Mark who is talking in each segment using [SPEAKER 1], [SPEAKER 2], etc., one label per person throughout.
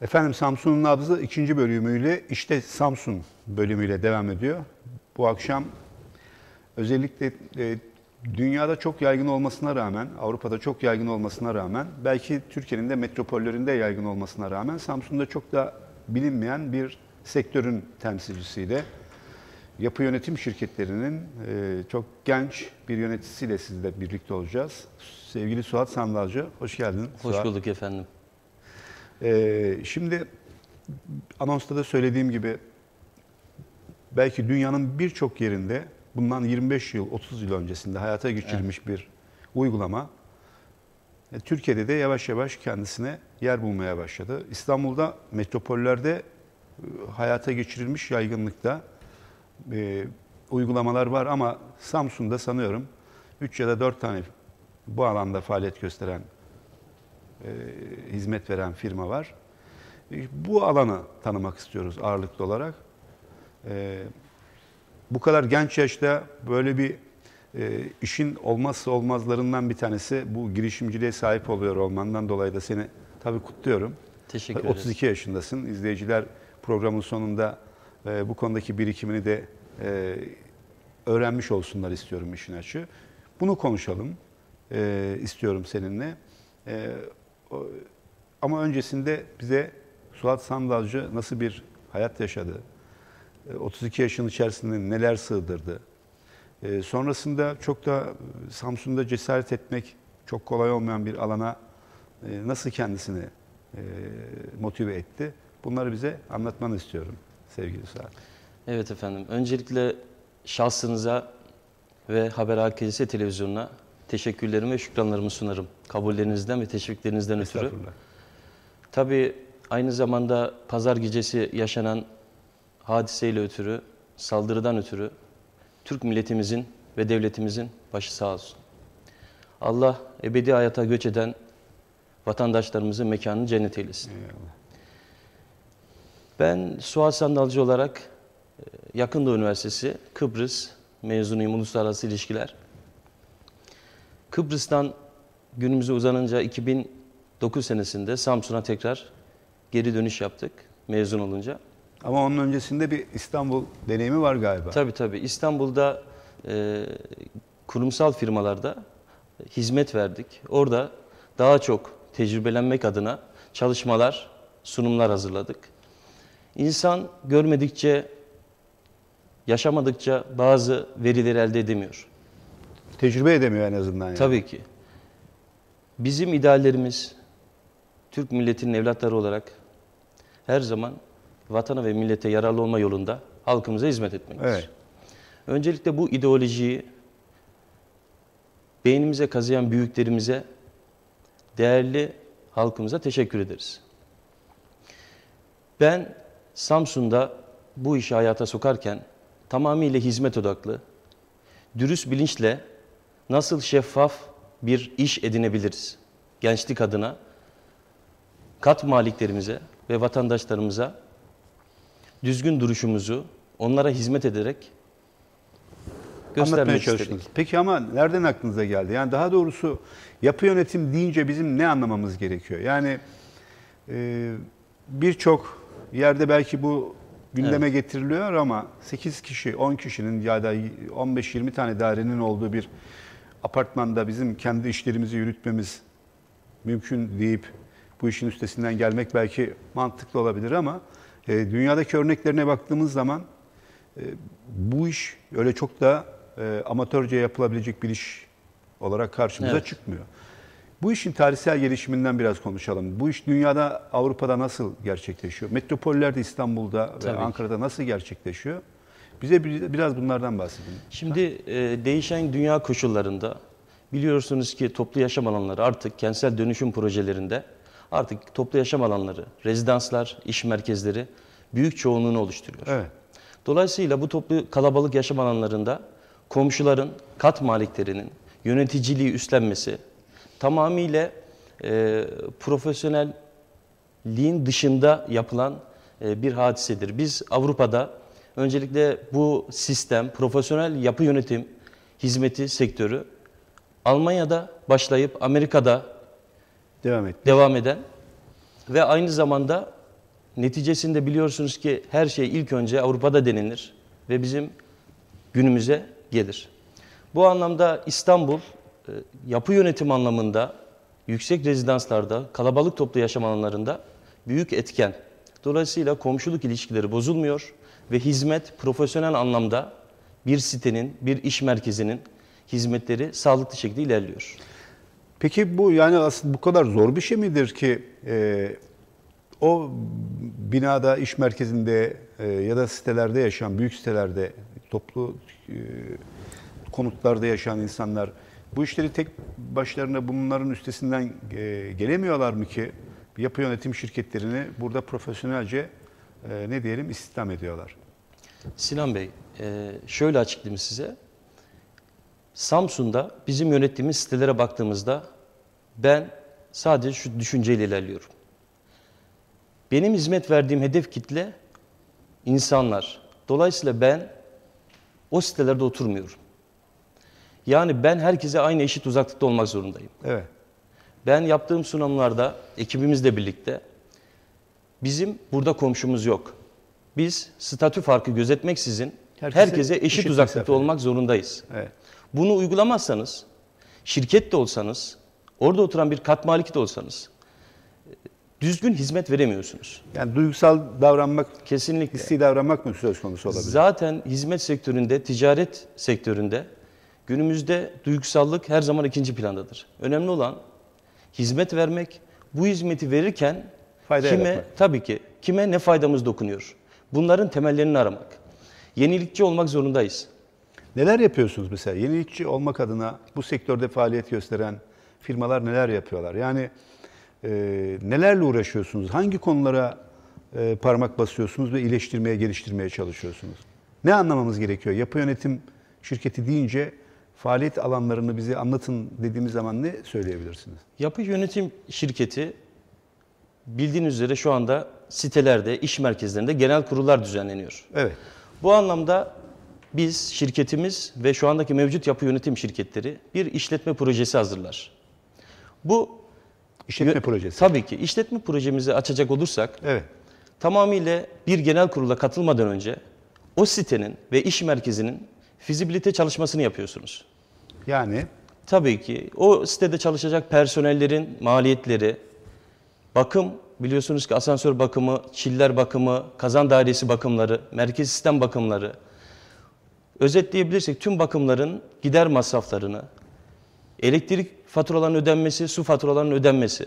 [SPEAKER 1] Efendim Samsun'un nabzı ikinci bölümüyle işte Samsun bölümüyle devam ediyor. Bu akşam özellikle e, dünyada çok yaygın olmasına rağmen, Avrupa'da çok yaygın olmasına rağmen, belki Türkiye'nin de metropollerinde yaygın olmasına rağmen Samsun'da çok da bilinmeyen bir sektörün temsilcisiyle yapı yönetim şirketlerinin e, çok genç bir yöneticisiyle sizle birlikte olacağız. Sevgili Suat Sandalcı, hoş geldin. Hoş Suat. bulduk efendim. Ee, şimdi anonsta da söylediğim gibi belki dünyanın birçok yerinde bundan 25 yıl, 30 yıl öncesinde hayata geçirilmiş evet. bir uygulama e, Türkiye'de de yavaş yavaş kendisine yer bulmaya başladı. İstanbul'da metropollerde e, hayata geçirilmiş yaygınlıkta e, uygulamalar var ama Samsun'da sanıyorum 3 ya da 4 tane bu alanda faaliyet gösteren e, hizmet veren firma var. E, bu alanı tanımak istiyoruz ağırlıklı olarak. E, bu kadar genç yaşta böyle bir e, işin olmazsa olmazlarından bir tanesi bu girişimciliğe sahip oluyor olmandan dolayı da seni tabii kutluyorum. Teşekkür ederiz. 32 yaşındasın. İzleyiciler programın sonunda e, bu konudaki birikimini de e, öğrenmiş olsunlar istiyorum işin açığı. Bunu konuşalım e, istiyorum seninle. E, ama öncesinde bize Suat Sandalcı nasıl bir hayat yaşadı, 32 e, yaşın içerisinde neler sığdırdı. E, sonrasında çok da Samsun'da cesaret etmek çok kolay olmayan bir alana e, nasıl kendisini
[SPEAKER 2] motive etti? Bunları bize anlatmanı istiyorum sevgili Suat. Evet efendim. Öncelikle şahsınıza ve Haber AKS televizyonuna teşekkürlerimi ve şükranlarımı sunarım. Kabullerinizden ve teşviklerinizden ötürü. Tabii aynı zamanda pazar gecesi yaşanan hadiseyle ötürü, saldırıdan ötürü Türk milletimizin ve devletimizin başı sağ olsun. Allah ebedi hayata göç eden vatandaşlarımızın mekanını cennet eylesin. Ben Suat Sandalcı olarak e, yakın doğu Üniversitesi Kıbrıs mezunuyum Uluslararası ilişkiler. Kıbrıs'tan günümüze uzanınca 2009 senesinde Samsun'a tekrar geri dönüş yaptık mezun olunca. Ama onun öncesinde bir İstanbul deneyimi var galiba. Tabii tabii. İstanbul'da e, kurumsal firmalarda hizmet verdik. Orada daha çok tecrübelenmek adına çalışmalar, sunumlar hazırladık. İnsan görmedikçe, yaşamadıkça bazı veriler elde edemiyor tecrübe edemiyor en azından. Yani. Tabii ki. Bizim ideallerimiz Türk milletinin evlatları olarak her zaman vatana ve millete yararlı olma yolunda halkımıza hizmet etmektir. Evet. Öncelikle bu ideolojiyi beynimize kazıyan büyüklerimize, değerli halkımıza teşekkür ederiz. Ben Samsun'da bu işi hayata sokarken tamamıyla hizmet odaklı, dürüst bilinçle nasıl şeffaf bir iş edinebiliriz gençlik adına kat maliklerimize ve vatandaşlarımıza düzgün duruşumuzu onlara hizmet ederek göstermeye çalıştınız.
[SPEAKER 1] Peki ama nereden aklınıza geldi? Yani daha doğrusu yapı yönetim deyince bizim ne anlamamız gerekiyor? Yani e, birçok yerde belki bu gündeme evet. getiriliyor ama 8 kişi, 10 kişinin ya da 15-20 tane dairenin olduğu bir apartmanda bizim kendi işlerimizi yürütmemiz mümkün deyip bu işin üstesinden gelmek belki mantıklı olabilir ama e, dünyadaki örneklerine baktığımız zaman e, bu iş öyle çok da e, amatörce yapılabilecek bir iş olarak karşımıza evet. çıkmıyor. Bu işin tarihsel gelişiminden biraz konuşalım. Bu iş dünyada, Avrupa'da nasıl gerçekleşiyor? Metropollerde İstanbul'da Tabii Ankara'da nasıl gerçekleşiyor? Bize biraz bunlardan bahsedin.
[SPEAKER 2] Şimdi e, değişen dünya koşullarında biliyorsunuz ki toplu yaşam alanları artık kentsel dönüşüm projelerinde artık toplu yaşam alanları, rezidanslar, iş merkezleri büyük çoğunluğunu oluşturuyor. Evet. Dolayısıyla bu toplu kalabalık yaşam alanlarında komşuların, kat maliklerinin yöneticiliği üstlenmesi tamamıyla e, profesyonelliğin dışında yapılan e, bir hadisedir. Biz Avrupa'da Öncelikle bu sistem, profesyonel yapı yönetim hizmeti sektörü Almanya'da başlayıp Amerika'da devam, etmiş. devam eden ve aynı zamanda neticesinde biliyorsunuz ki her şey ilk önce Avrupa'da denilir ve bizim günümüze gelir. Bu anlamda İstanbul e, yapı yönetim anlamında yüksek rezidanslarda, kalabalık toplu yaşam alanlarında büyük etken. Dolayısıyla komşuluk ilişkileri bozulmuyor ve hizmet profesyonel anlamda bir sitenin, bir iş merkezinin hizmetleri sağlıklı şekilde ilerliyor.
[SPEAKER 1] Peki bu yani aslında bu kadar zor bir şey midir ki e, o binada, iş merkezinde e, ya da sitelerde yaşayan, büyük sitelerde, toplu e, konutlarda yaşayan insanlar bu işleri tek başlarına bunların üstesinden e, gelemiyorlar mı ki? Yapı yönetim şirketlerini burada profesyonelce e, ne diyelim istihdam ediyorlar.
[SPEAKER 2] Sinan Bey, e, şöyle açıklayayım size. Samsun'da bizim yönettiğimiz sitelere baktığımızda ben sadece şu düşünceyle ilerliyorum. Benim hizmet verdiğim hedef kitle insanlar. Dolayısıyla ben o sitelerde oturmuyorum. Yani ben herkese aynı eşit uzaklıkta olmak zorundayım. Evet. Ben yaptığım sunumlarda ekibimizle birlikte bizim burada komşumuz yok biz statü farkı gözetmeksizin herkese, herkese eşit, eşit uzaklıkta olmak zorundayız. Evet. Bunu uygulamazsanız şirket de olsanız, orada oturan bir kat maliki de olsanız e, düzgün hizmet veremiyorsunuz. Yani duygusal davranmak, kesinlikle hissi davranmak mı söz konusu olabilir? Zaten hizmet sektöründe, ticaret sektöründe günümüzde duygusallık her zaman ikinci plandadır. Önemli olan hizmet vermek, bu hizmeti verirken Fayda kime yaratmak. tabii ki kime ne faydamız dokunuyor? Bunların temellerini aramak. Yenilikçi olmak zorundayız. Neler yapıyorsunuz mesela? Yenilikçi olmak adına bu
[SPEAKER 1] sektörde faaliyet gösteren firmalar neler yapıyorlar? Yani e, nelerle uğraşıyorsunuz? Hangi konulara e, parmak basıyorsunuz ve iyileştirmeye, geliştirmeye çalışıyorsunuz? Ne anlamamız gerekiyor? Yapı yönetim şirketi deyince faaliyet alanlarını bize
[SPEAKER 2] anlatın dediğimiz zaman ne söyleyebilirsiniz? Yapı yönetim şirketi bildiğiniz üzere şu anda sitelerde, iş merkezlerinde genel kurullar düzenleniyor. Evet. Bu anlamda biz, şirketimiz ve şu andaki mevcut yapı yönetim şirketleri bir işletme projesi hazırlar. Bu işletme projesi. Tabii ki. işletme projemizi açacak olursak evet. tamamıyla bir genel kurula katılmadan önce o sitenin ve iş merkezinin fizibilite çalışmasını yapıyorsunuz. Yani? Tabii ki. O sitede çalışacak personellerin maliyetleri, bakım biliyorsunuz ki asansör bakımı, çiller bakımı, kazan dairesi bakımları, merkez sistem bakımları, özetleyebilirsek tüm bakımların gider masraflarını, elektrik faturalarının ödenmesi, su faturalarının ödenmesi.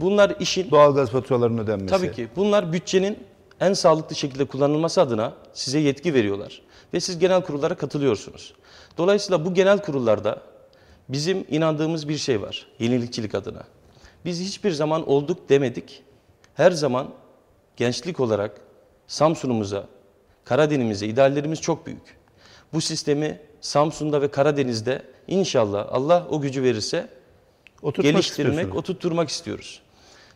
[SPEAKER 2] Bunlar işin... Doğalgaz faturalarının ödenmesi. Tabii ki. Bunlar bütçenin en sağlıklı şekilde kullanılması adına size yetki veriyorlar. Ve siz genel kurullara katılıyorsunuz. Dolayısıyla bu genel kurullarda bizim inandığımız bir şey var. Yenilikçilik adına. Biz hiçbir zaman olduk demedik her zaman gençlik olarak Samsun'umuza, Karadeniz'e ideallerimiz çok büyük. Bu sistemi Samsun'da ve Karadeniz'de inşallah Allah o gücü verirse
[SPEAKER 1] oturtmak geliştirmek,
[SPEAKER 2] oturtturmak istiyoruz.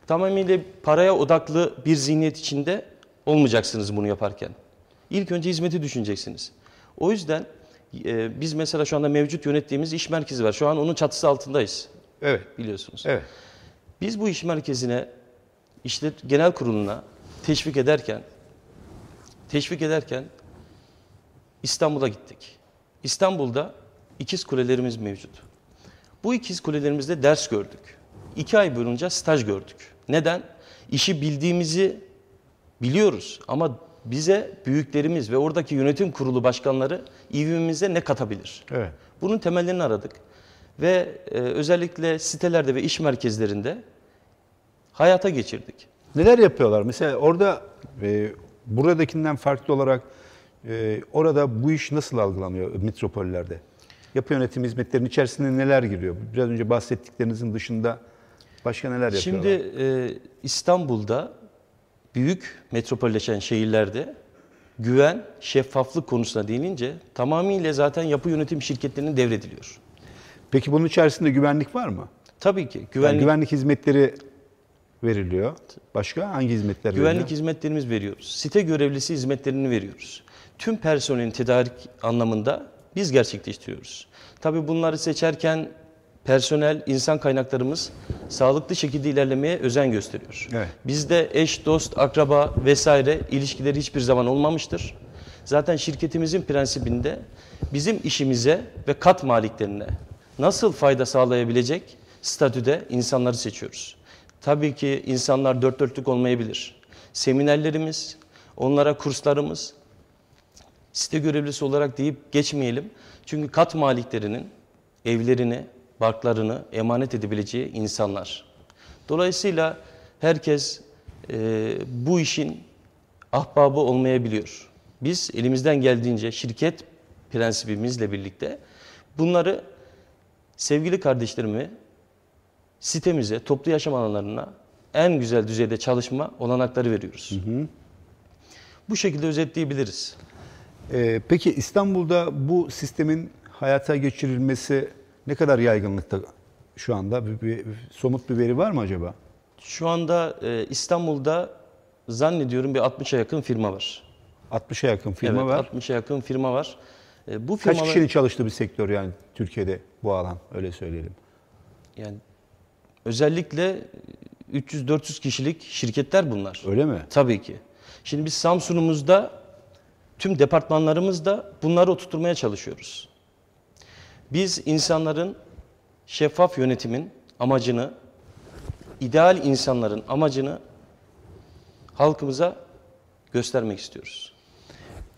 [SPEAKER 2] Tamamıyla paraya odaklı bir zihniyet içinde olmayacaksınız bunu yaparken. İlk önce hizmeti düşüneceksiniz. O yüzden e, biz mesela şu anda mevcut yönettiğimiz iş merkezi var. Şu an onun çatısı altındayız. Evet. Biliyorsunuz. Evet. Biz bu iş merkezine işte genel kuruluna teşvik ederken teşvik ederken İstanbul'a gittik. İstanbul'da ikiz kulelerimiz mevcut. Bu ikiz kulelerimizde ders gördük. İki ay boyunca staj gördük. Neden? İşi bildiğimizi biliyoruz ama bize büyüklerimiz ve oradaki yönetim kurulu başkanları ivmimize ne katabilir? Evet. Bunun temellerini aradık. Ve e, özellikle sitelerde ve iş merkezlerinde hayata geçirdik.
[SPEAKER 1] Neler yapıyorlar? Mesela orada e, buradakinden farklı olarak e, orada bu iş nasıl algılanıyor metropollerde? Yapı yönetim hizmetlerinin içerisinde neler giriyor? Biraz önce bahsettiklerinizin dışında başka neler yapıyorlar?
[SPEAKER 2] Şimdi e, İstanbul'da büyük metropolleşen şehirlerde güven, şeffaflık konusuna değinince tamamıyla zaten yapı yönetim şirketlerinin devrediliyor. Peki bunun içerisinde güvenlik var mı? Tabii ki. Güvenlik, yani güvenlik hizmetleri
[SPEAKER 1] veriliyor. Başka hangi hizmetler
[SPEAKER 2] Güvenlik hizmetlerimiz veriyoruz. Site görevlisi hizmetlerini veriyoruz. Tüm personelin tedarik anlamında biz gerçekleştiriyoruz. Tabii bunları seçerken personel, insan kaynaklarımız sağlıklı şekilde ilerlemeye özen gösteriyor. Evet. Bizde eş, dost, akraba vesaire ilişkileri hiçbir zaman olmamıştır. Zaten şirketimizin prensibinde bizim işimize ve kat maliklerine nasıl fayda sağlayabilecek statüde insanları seçiyoruz. Tabii ki insanlar dört dörtlük olmayabilir. Seminerlerimiz, onlara kurslarımız, site görevlisi olarak deyip geçmeyelim. Çünkü kat maliklerinin evlerini, barklarını emanet edebileceği insanlar. Dolayısıyla herkes e, bu işin ahbabı olmayabiliyor. Biz elimizden geldiğince şirket prensibimizle birlikte bunları sevgili kardeşlerimi sitemize, toplu yaşam alanlarına en güzel düzeyde çalışma olanakları veriyoruz. Hı hı. Bu şekilde özetleyebiliriz.
[SPEAKER 1] Ee, peki İstanbul'da bu sistemin hayata geçirilmesi ne kadar yaygınlıkta şu anda? Bir, bir, bir, somut bir veri var mı acaba?
[SPEAKER 2] Şu anda e, İstanbul'da zannediyorum bir 60'a yakın firma var. 60'a yakın firma evet, var. 60'a yakın firma var. E, bu firmalar... Kaç kişinin
[SPEAKER 1] çalıştığı bir sektör yani Türkiye'de bu alan
[SPEAKER 2] öyle söyleyelim. Yani Özellikle 300-400 e, kişilik şirketler bunlar. Öyle mi? Tabii ki. Şimdi biz Samsun'umuzda tüm departmanlarımızda bunları oturtmaya çalışıyoruz. Biz insanların şeffaf yönetimin amacını, ideal insanların amacını halkımıza göstermek istiyoruz.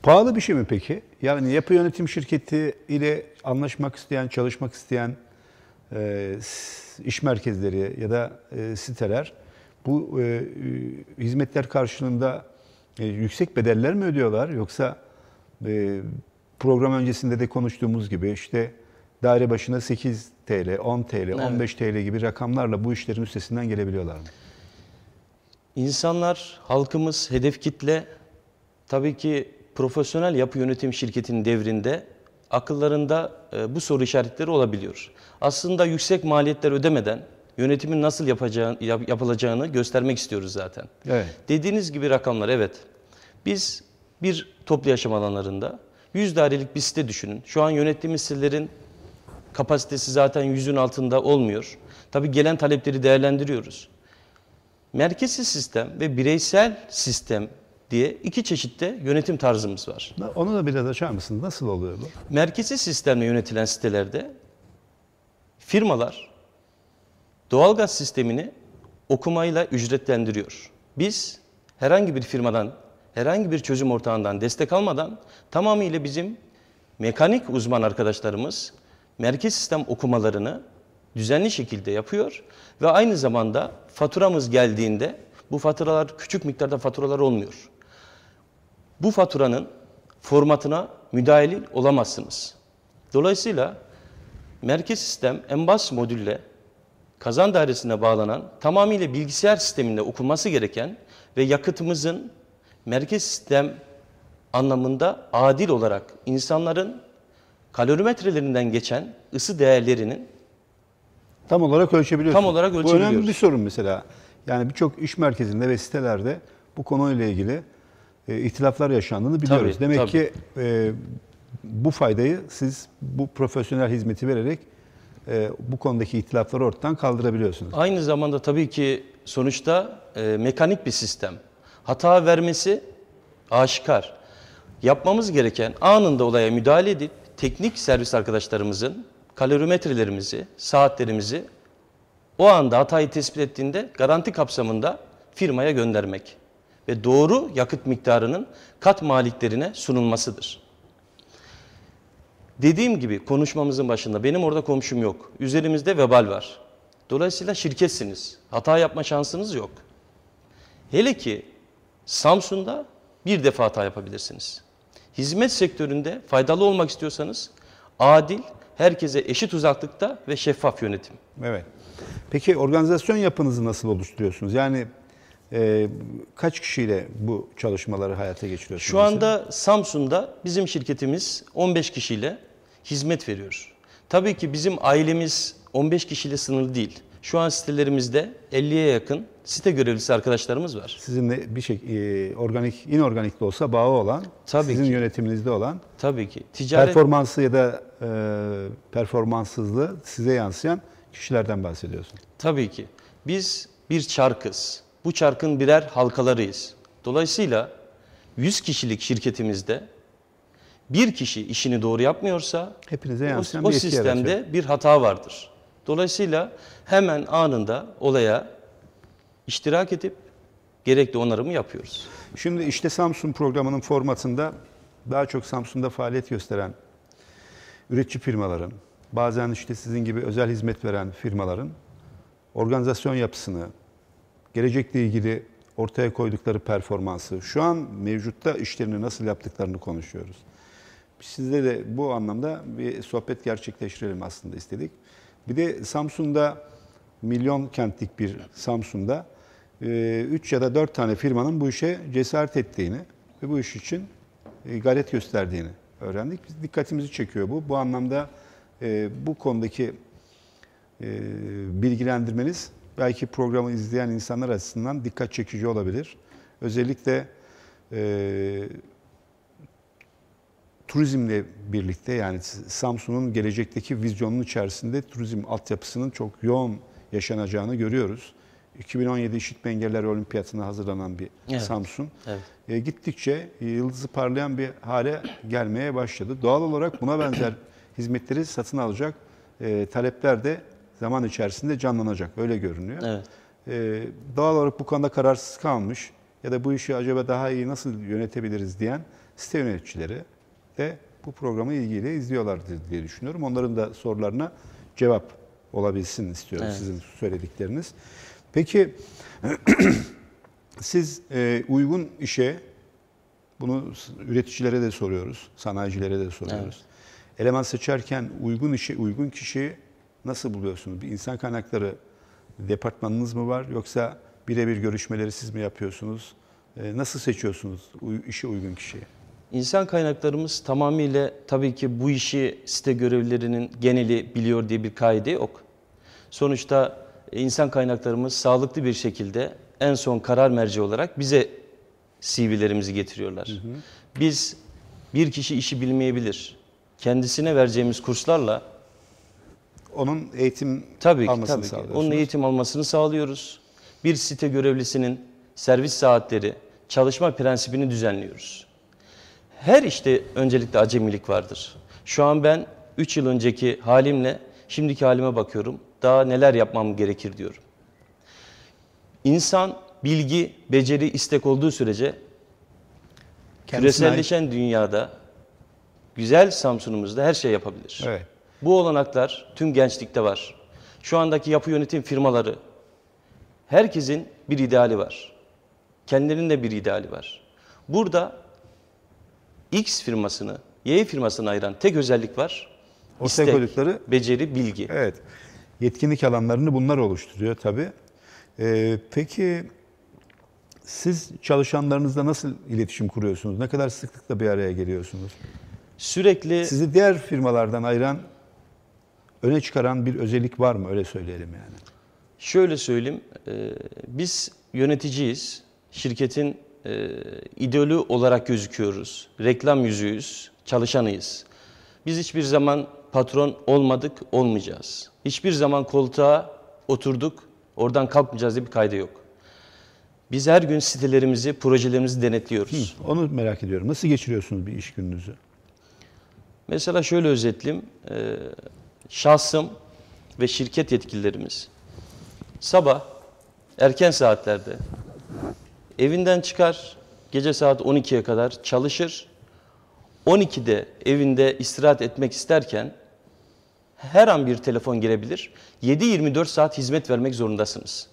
[SPEAKER 2] Pahalı
[SPEAKER 1] bir şey mi peki? Yani yapı yönetim şirketi ile anlaşmak isteyen, çalışmak isteyen e, iş merkezleri ya da e, siteler bu e, hizmetler karşılığında e, yüksek bedeller mi ödüyorlar yoksa program öncesinde de konuştuğumuz gibi işte daire başına 8 TL, 10 TL, 15 TL gibi rakamlarla bu işlerin üstesinden gelebiliyorlar mı?
[SPEAKER 2] İnsanlar, halkımız, hedef kitle tabii ki profesyonel yapı yönetim şirketinin devrinde akıllarında e, bu soru işaretleri olabiliyor. Aslında yüksek maliyetler ödemeden yönetimin nasıl yapacağı, yap, yapılacağını göstermek istiyoruz zaten. Evet. Dediğiniz gibi rakamlar evet. Biz bir toplu yaşam alanlarında 100 dairelik bir site düşünün. Şu an yönettiğimiz sitelerin kapasitesi zaten 100'ün altında olmuyor. Tabii gelen talepleri değerlendiriyoruz. Merkezi sistem ve bireysel sistem diye iki çeşitte yönetim tarzımız var. Onu da biraz açar mısın? Nasıl oluyor bu? Merkezi sistemle yönetilen sitelerde firmalar doğalgaz sistemini okumayla ücretlendiriyor. Biz herhangi bir firmadan, herhangi bir çözüm ortağından destek almadan tamamıyla bizim mekanik uzman arkadaşlarımız merkez sistem okumalarını düzenli şekilde yapıyor ve aynı zamanda faturamız geldiğinde bu faturalar küçük miktarda faturalar olmuyor bu faturanın formatına müdahil olamazsınız. Dolayısıyla merkez sistem embas modülle kazan dairesine bağlanan tamamıyla bilgisayar sisteminde okunması gereken ve yakıtımızın merkez sistem anlamında adil olarak insanların kalorimetrelerinden geçen ısı değerlerinin tam olarak ölçebiliyorsunuz. Tam olarak ölçebiliyoruz. Bu önemli bir
[SPEAKER 1] sorun mesela. Yani birçok iş merkezinde ve sitelerde bu konuyla ilgili e, itilaflar yaşandığını biliyoruz. Tabii, Demek tabii. ki e, bu faydayı siz bu profesyonel hizmeti vererek e, bu konudaki itilafları ortadan kaldırabiliyorsunuz.
[SPEAKER 2] Aynı zamanda tabii ki sonuçta e, mekanik bir sistem. Hata vermesi aşikar. Yapmamız gereken anında olaya müdahale edip teknik servis arkadaşlarımızın kalorimetrelerimizi, saatlerimizi o anda hatayı tespit ettiğinde garanti kapsamında firmaya göndermek ve doğru yakıt miktarının kat maliklerine sunulmasıdır. Dediğim gibi konuşmamızın başında benim orada komşum yok. Üzerimizde vebal var. Dolayısıyla şirketsiniz. Hata yapma şansınız yok. Hele ki Samsun'da bir defa hata yapabilirsiniz. Hizmet sektöründe faydalı olmak istiyorsanız adil, herkese eşit uzaklıkta ve şeffaf yönetim. Evet.
[SPEAKER 1] Peki organizasyon yapınızı nasıl oluşturuyorsunuz? Yani ee, kaç kişiyle bu çalışmaları hayata geçiriyorsunuz? Şu
[SPEAKER 2] anda mesela? Samsun'da bizim şirketimiz 15 kişiyle hizmet veriyor. Tabii ki bizim ailemiz 15 kişiyle sınırlı değil. Şu an sitelerimizde 50'ye yakın site görevlisi arkadaşlarımız var.
[SPEAKER 1] Sizinle bir şey e, organik, inorganik de olsa bağı olan, Tabii sizin ki. yönetiminizde
[SPEAKER 2] olan. Tabii
[SPEAKER 1] ki. Ticaret... Performansı ya da e, performanssızlığı size
[SPEAKER 2] yansıyan kişilerden bahsediyorsun. Tabii ki. Biz bir çarkız bu çarkın birer halkalarıyız. Dolayısıyla 100 kişilik şirketimizde bir kişi işini doğru yapmıyorsa
[SPEAKER 1] hepinize yansıyan o, o bir sistemde
[SPEAKER 2] yaratıyor. bir hata vardır. Dolayısıyla hemen anında olaya iştirak edip gerekli onarımı yapıyoruz.
[SPEAKER 1] Şimdi işte Samsung programının formatında daha çok Samsung'da faaliyet gösteren üretici firmaların, bazen işte sizin gibi özel hizmet veren firmaların organizasyon yapısını, gelecekle ilgili ortaya koydukları performansı, şu an mevcutta işlerini nasıl yaptıklarını konuşuyoruz. Sizde de bu anlamda bir sohbet gerçekleştirelim aslında istedik. Bir de Samsun'da milyon kentlik bir Samsun'da 3 e, ya da 4 tane firmanın bu işe cesaret ettiğini ve bu iş için e, gayret gösterdiğini öğrendik. Biz dikkatimizi çekiyor bu. Bu anlamda e, bu konudaki bilgilendirmeniz belki programı izleyen insanlar açısından dikkat çekici olabilir. Özellikle e, turizmle birlikte yani Samsun'un gelecekteki vizyonunun içerisinde turizm altyapısının çok yoğun yaşanacağını görüyoruz. 2017 İşitme Engelliler Olimpiyatı'na hazırlanan bir evet. Samsun. Evet. E, gittikçe e, yıldızı parlayan bir hale gelmeye başladı. Doğal olarak buna benzer hizmetleri satın alacak e, talepler de zaman içerisinde canlanacak. Öyle görünüyor. Evet. Ee, doğal olarak bu konuda kararsız kalmış ya da bu işi acaba daha iyi nasıl yönetebiliriz diyen site yöneticileri de bu programı ilgiyle izliyorlardır diye düşünüyorum. Onların da sorularına cevap olabilsin istiyorum evet. sizin söyledikleriniz. Peki siz e, uygun işe bunu üreticilere de soruyoruz, sanayicilere de soruyoruz. Evet. Eleman seçerken uygun işe, uygun kişi nasıl buluyorsunuz? Bir insan kaynakları departmanınız mı var yoksa birebir görüşmeleri siz
[SPEAKER 2] mi yapıyorsunuz? Ee, nasıl seçiyorsunuz işe uygun kişiyi? İnsan kaynaklarımız tamamıyla tabii ki bu işi site görevlilerinin geneli biliyor diye bir kaide yok. Sonuçta e, insan kaynaklarımız sağlıklı bir şekilde en son karar merci olarak bize CV'lerimizi getiriyorlar. Hı hı. Biz bir kişi işi bilmeyebilir. Kendisine vereceğimiz kurslarla onun eğitim tabii ki, almasını tabii sağlıyorsunuz. Ki. Onun eğitim almasını sağlıyoruz. Bir site görevlisinin servis saatleri, çalışma prensibini düzenliyoruz. Her işte öncelikle acemilik vardır. Şu an ben 3 yıl önceki halimle şimdiki halime bakıyorum. Daha neler yapmam gerekir diyorum. İnsan bilgi, beceri, istek olduğu sürece Kendisine... küreselleşen dünyada güzel Samsun'umuzda her şey yapabilir. Evet. Bu olanaklar tüm gençlikte var. Şu andaki yapı yönetim firmaları, herkesin bir ideali var. Kendilerinin de bir ideali var. Burada X firmasını Y firmasını ayıran tek özellik var. O İstek, koydukları, beceri, bilgi. Evet.
[SPEAKER 1] Yetkinlik alanlarını bunlar oluşturuyor tabii. Ee, peki siz çalışanlarınızla nasıl iletişim kuruyorsunuz? Ne kadar sıklıkla bir araya geliyorsunuz? Sürekli... Sizi diğer firmalardan ayıran öne çıkaran bir özellik var mı? Öyle söyleyelim
[SPEAKER 2] yani. Şöyle söyleyeyim. E, biz yöneticiyiz. Şirketin e, idolü olarak gözüküyoruz. Reklam yüzüyüz. Çalışanıyız. Biz hiçbir zaman patron olmadık, olmayacağız. Hiçbir zaman koltuğa oturduk, oradan kalkmayacağız diye bir kaydı yok. Biz her gün sitelerimizi, projelerimizi denetliyoruz.
[SPEAKER 1] Hı, onu merak ediyorum. Nasıl geçiriyorsunuz bir iş gününüzü?
[SPEAKER 2] Mesela şöyle özetleyeyim. E, şahsım ve şirket yetkililerimiz sabah erken saatlerde evinden çıkar, gece saat 12'ye kadar çalışır. 12'de evinde istirahat etmek isterken her an bir telefon gelebilir. 7-24 saat hizmet vermek zorundasınız.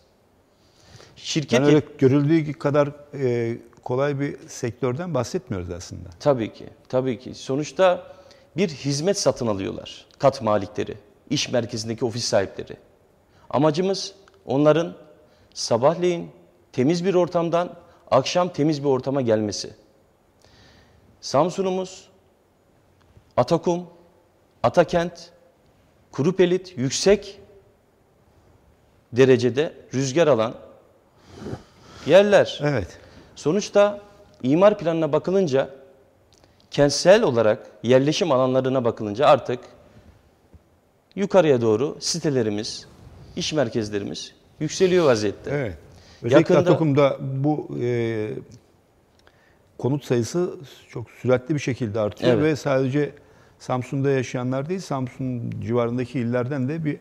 [SPEAKER 2] Şirket yani öyle görüldüğü kadar e, kolay bir sektörden bahsetmiyoruz aslında. Tabii ki, tabii ki. Sonuçta bir hizmet satın alıyorlar. Kat malikleri, iş merkezindeki ofis sahipleri. Amacımız onların sabahleyin temiz bir ortamdan akşam temiz bir ortama gelmesi. Samsun'umuz Atakum, Atakent, Kurupelit yüksek derecede rüzgar alan yerler. Evet. Sonuçta imar planına bakılınca kentsel olarak yerleşim alanlarına bakılınca artık yukarıya doğru sitelerimiz, iş merkezlerimiz yükseliyor vaziyette. Evet. Özellikle Yakında,
[SPEAKER 1] Atakum'da bu e, konut sayısı çok süratli bir şekilde artıyor evet. ve sadece Samsun'da yaşayanlar değil, Samsun civarındaki illerden de bir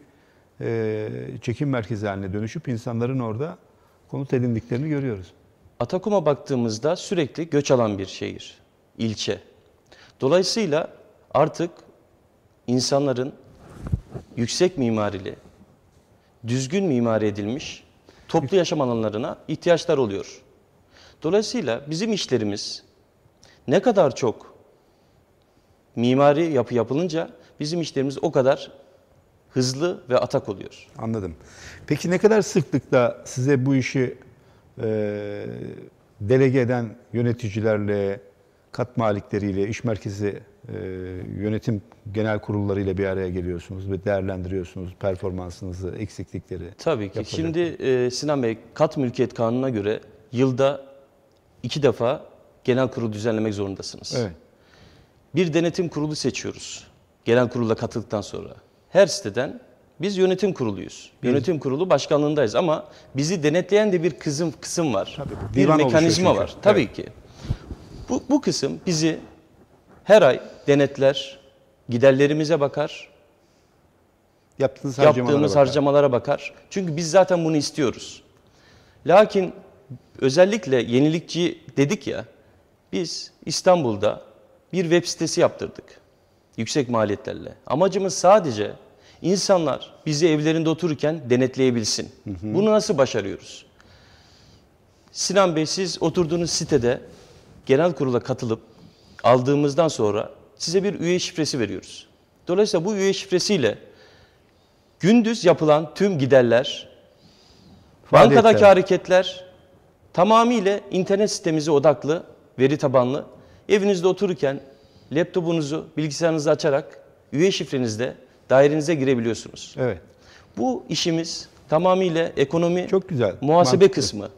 [SPEAKER 1] e, çekim merkezi haline dönüşüp insanların orada konut edindiklerini görüyoruz.
[SPEAKER 2] Atakum'a baktığımızda sürekli göç alan bir şehir, ilçe. Dolayısıyla artık insanların yüksek mimarili, düzgün mimari edilmiş toplu yaşam alanlarına ihtiyaçlar oluyor. Dolayısıyla bizim işlerimiz ne kadar çok mimari yapı yapılınca bizim işlerimiz o kadar hızlı ve atak oluyor. Anladım. Peki ne kadar sıklıkla size bu işi e,
[SPEAKER 1] delege eden yöneticilerle, kat malikleriyle, iş merkezi e, yönetim genel kurullarıyla bir araya geliyorsunuz ve değerlendiriyorsunuz
[SPEAKER 2] performansınızı, eksiklikleri. Tabii ki. Şimdi e, Sinan Bey, kat mülkiyet kanununa göre yılda iki defa genel kurulu düzenlemek zorundasınız. Evet. Bir denetim kurulu seçiyoruz. Genel kurula katıldıktan sonra. Her siteden biz yönetim kuruluyuz. Bir, yönetim kurulu başkanlığındayız ama bizi denetleyen de bir kızım kısım var. Tabii, bir mekanizma var. Tabii evet. ki. Bu, bu kısım bizi her ay denetler, giderlerimize bakar, yaptığımız harcamalara, bakar. bakar. Çünkü biz zaten bunu istiyoruz. Lakin özellikle yenilikçi dedik ya, biz İstanbul'da bir web sitesi yaptırdık yüksek maliyetlerle. Amacımız sadece insanlar bizi evlerinde otururken denetleyebilsin. Hı hı. Bunu nasıl başarıyoruz? Sinan Bey siz oturduğunuz sitede genel kurula katılıp aldığımızdan sonra size bir üye şifresi veriyoruz. Dolayısıyla bu üye şifresiyle gündüz yapılan tüm giderler, Faaliyetler. bankadaki hareketler tamamıyla internet sistemimize odaklı, veri tabanlı. Evinizde otururken laptopunuzu, bilgisayarınızı açarak üye şifrenizle dairenize girebiliyorsunuz. Evet. Bu işimiz tamamıyla ekonomi, çok güzel, muhasebe mantıklı. kısmı. Hı.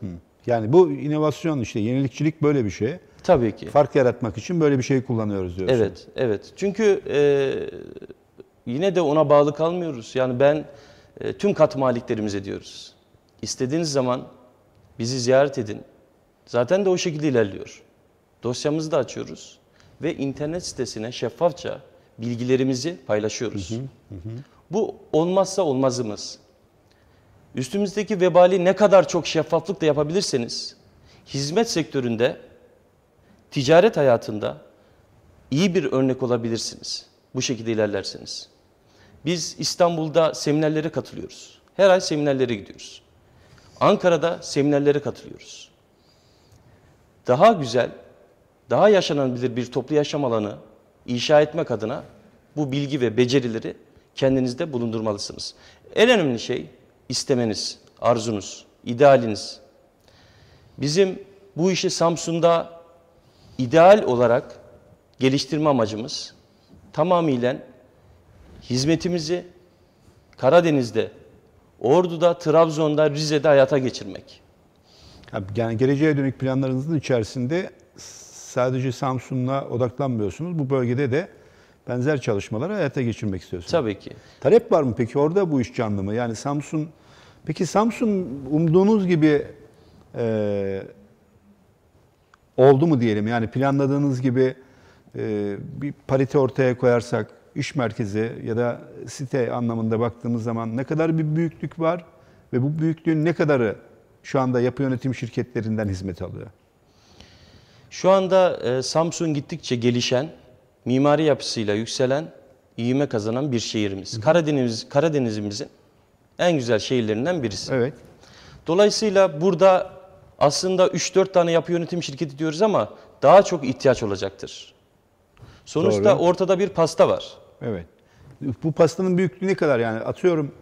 [SPEAKER 2] Yani bu
[SPEAKER 1] inovasyon işte yenilikçilik böyle bir şey. Tabii ki. Fark yaratmak için böyle bir şey kullanıyoruz diyorsun.
[SPEAKER 2] Evet, evet. Çünkü e, yine de ona bağlı kalmıyoruz. Yani ben e, tüm kat maliklerimize diyoruz. İstediğiniz zaman bizi ziyaret edin. Zaten de o şekilde ilerliyor. Dosyamızı da açıyoruz ve internet sitesine şeffafça bilgilerimizi paylaşıyoruz. Hı hı, hı. Bu olmazsa olmazımız. Üstümüzdeki vebali ne kadar çok şeffaflıkla yapabilirseniz hizmet sektöründe ticaret hayatında iyi bir örnek olabilirsiniz. Bu şekilde ilerlerseniz. Biz İstanbul'da seminerlere katılıyoruz. Her ay seminerlere gidiyoruz. Ankara'da seminerlere katılıyoruz. Daha güzel, daha yaşanabilir bir toplu yaşam alanı inşa etmek adına bu bilgi ve becerileri kendinizde bulundurmalısınız. En önemli şey istemeniz, arzunuz, idealiniz. Bizim bu işi Samsun'da ideal olarak geliştirme amacımız tamamıyla hizmetimizi Karadeniz'de, Ordu'da, Trabzon'da, Rize'de hayata geçirmek. Yani
[SPEAKER 1] geleceğe dönük planlarınızın içerisinde sadece Samsun'la odaklanmıyorsunuz. Bu bölgede de benzer çalışmaları hayata geçirmek istiyorsunuz. Tabii ki. Talep var mı peki orada bu iş canlı mı? Yani Samsun, peki Samsun umduğunuz gibi e, oldu mu diyelim yani planladığınız gibi e, bir parite ortaya koyarsak iş merkezi ya da site anlamında baktığımız zaman ne kadar bir büyüklük var ve bu büyüklüğün ne kadarı şu anda yapı yönetim şirketlerinden
[SPEAKER 2] hizmet alıyor? Şu anda e, Samsun gittikçe gelişen, mimari yapısıyla yükselen, iyime kazanan bir şehirimiz. Hı. Karadeniz Karadeniz'imizin en güzel şehirlerinden birisi. Evet. Dolayısıyla burada aslında 3-4 tane yapı yönetim şirketi diyoruz ama daha çok ihtiyaç olacaktır. Sonuçta Doğru. ortada bir pasta var.
[SPEAKER 1] Evet. Bu pastanın büyüklüğü ne kadar yani atıyorum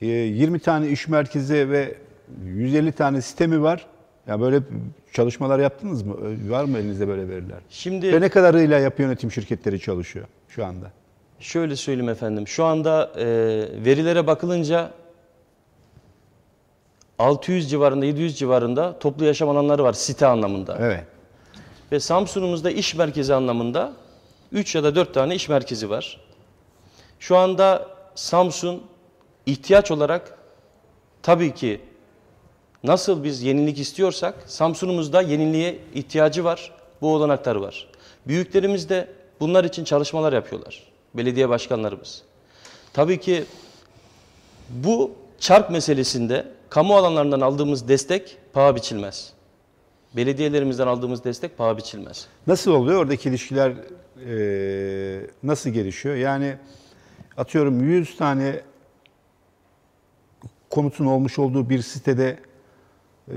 [SPEAKER 1] 20 e, tane iş merkezi ve 150 tane sistemi var. Ya böyle çalışmalar yaptınız mı? E, var mı elinizde böyle veriler? Şimdi ve ne kadarıyla yapı yönetim şirketleri çalışıyor
[SPEAKER 2] şu anda? Şöyle söyleyeyim efendim. Şu anda e, verilere bakılınca 600 civarında 700 civarında toplu yaşam alanları var site anlamında. Evet. Ve Samsun'umuzda iş merkezi anlamında 3 ya da 4 tane iş merkezi var. Şu anda Samsun ihtiyaç olarak tabii ki nasıl biz yenilik istiyorsak Samsun'umuzda yeniliğe ihtiyacı var. Bu olanaklar var. Büyüklerimiz de bunlar için çalışmalar yapıyorlar. Belediye başkanlarımız. Tabii ki bu çark meselesinde Kamu alanlarından aldığımız destek paha biçilmez. Belediyelerimizden aldığımız destek paha biçilmez.
[SPEAKER 1] Nasıl oluyor? Oradaki ilişkiler e, nasıl gelişiyor? Yani atıyorum 100 tane komutun olmuş olduğu bir sitede e,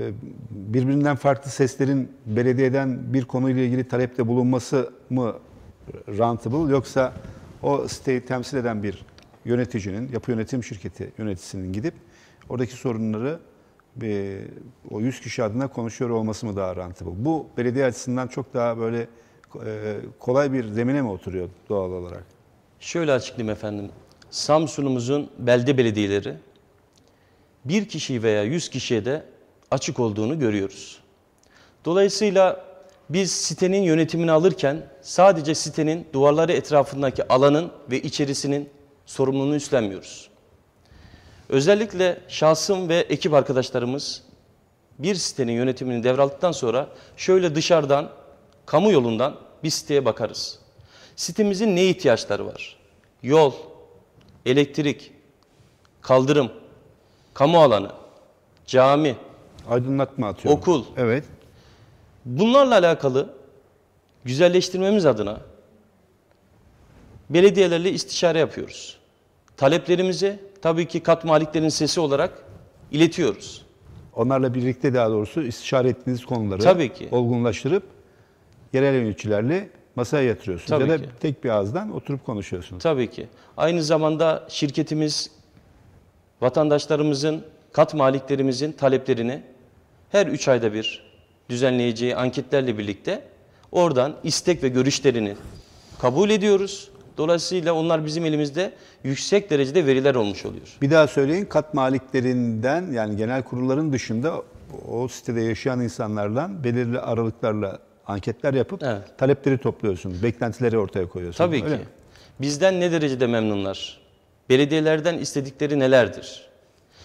[SPEAKER 1] birbirinden farklı seslerin belediyeden bir konuyla ilgili talepte bulunması mı rentable yoksa o siteyi temsil eden bir yöneticinin, yapı yönetim şirketi yöneticisinin gidip Oradaki sorunları bir, e, o 100 kişi adına konuşuyor olması
[SPEAKER 2] mı daha rantı bu?
[SPEAKER 1] Bu belediye açısından çok daha böyle e, kolay bir zemine mi oturuyor
[SPEAKER 2] doğal olarak? Şöyle açıklayayım efendim. Samsun'umuzun belde belediyeleri bir kişi veya 100 kişiye de açık olduğunu görüyoruz. Dolayısıyla biz sitenin yönetimini alırken sadece sitenin duvarları etrafındaki alanın ve içerisinin sorumluluğunu üstlenmiyoruz. Özellikle şahsım ve ekip arkadaşlarımız bir sitenin yönetimini devraldıktan sonra şöyle dışarıdan, kamu yolundan bir siteye bakarız. Sitemizin ne ihtiyaçları var? Yol, elektrik, kaldırım, kamu alanı, cami, aydınlatma atıyor. Okul. Evet. Bunlarla alakalı güzelleştirmemiz adına belediyelerle istişare yapıyoruz. Taleplerimizi tabii ki kat maliklerin sesi olarak iletiyoruz.
[SPEAKER 1] Onlarla birlikte daha doğrusu istişare ettiğiniz konuları tabii ki. olgunlaştırıp yerel yöneticilerle masaya yatırıyorsunuz. Tabii ya da ki. tek bir
[SPEAKER 2] ağızdan oturup konuşuyorsunuz. Tabii ki. Aynı zamanda şirketimiz vatandaşlarımızın, kat maliklerimizin taleplerini her 3 ayda bir düzenleyeceği anketlerle birlikte oradan istek ve görüşlerini kabul ediyoruz. Dolayısıyla onlar bizim elimizde yüksek derecede veriler olmuş oluyor. Bir daha söyleyin
[SPEAKER 1] kat maliklerinden yani genel kurulların dışında o sitede yaşayan insanlardan belirli aralıklarla anketler yapıp evet. talepleri topluyorsunuz, beklentileri ortaya koyuyorsunuz. Tabii öyle ki. Mi?
[SPEAKER 2] Bizden ne derecede memnunlar? Belediyelerden istedikleri nelerdir?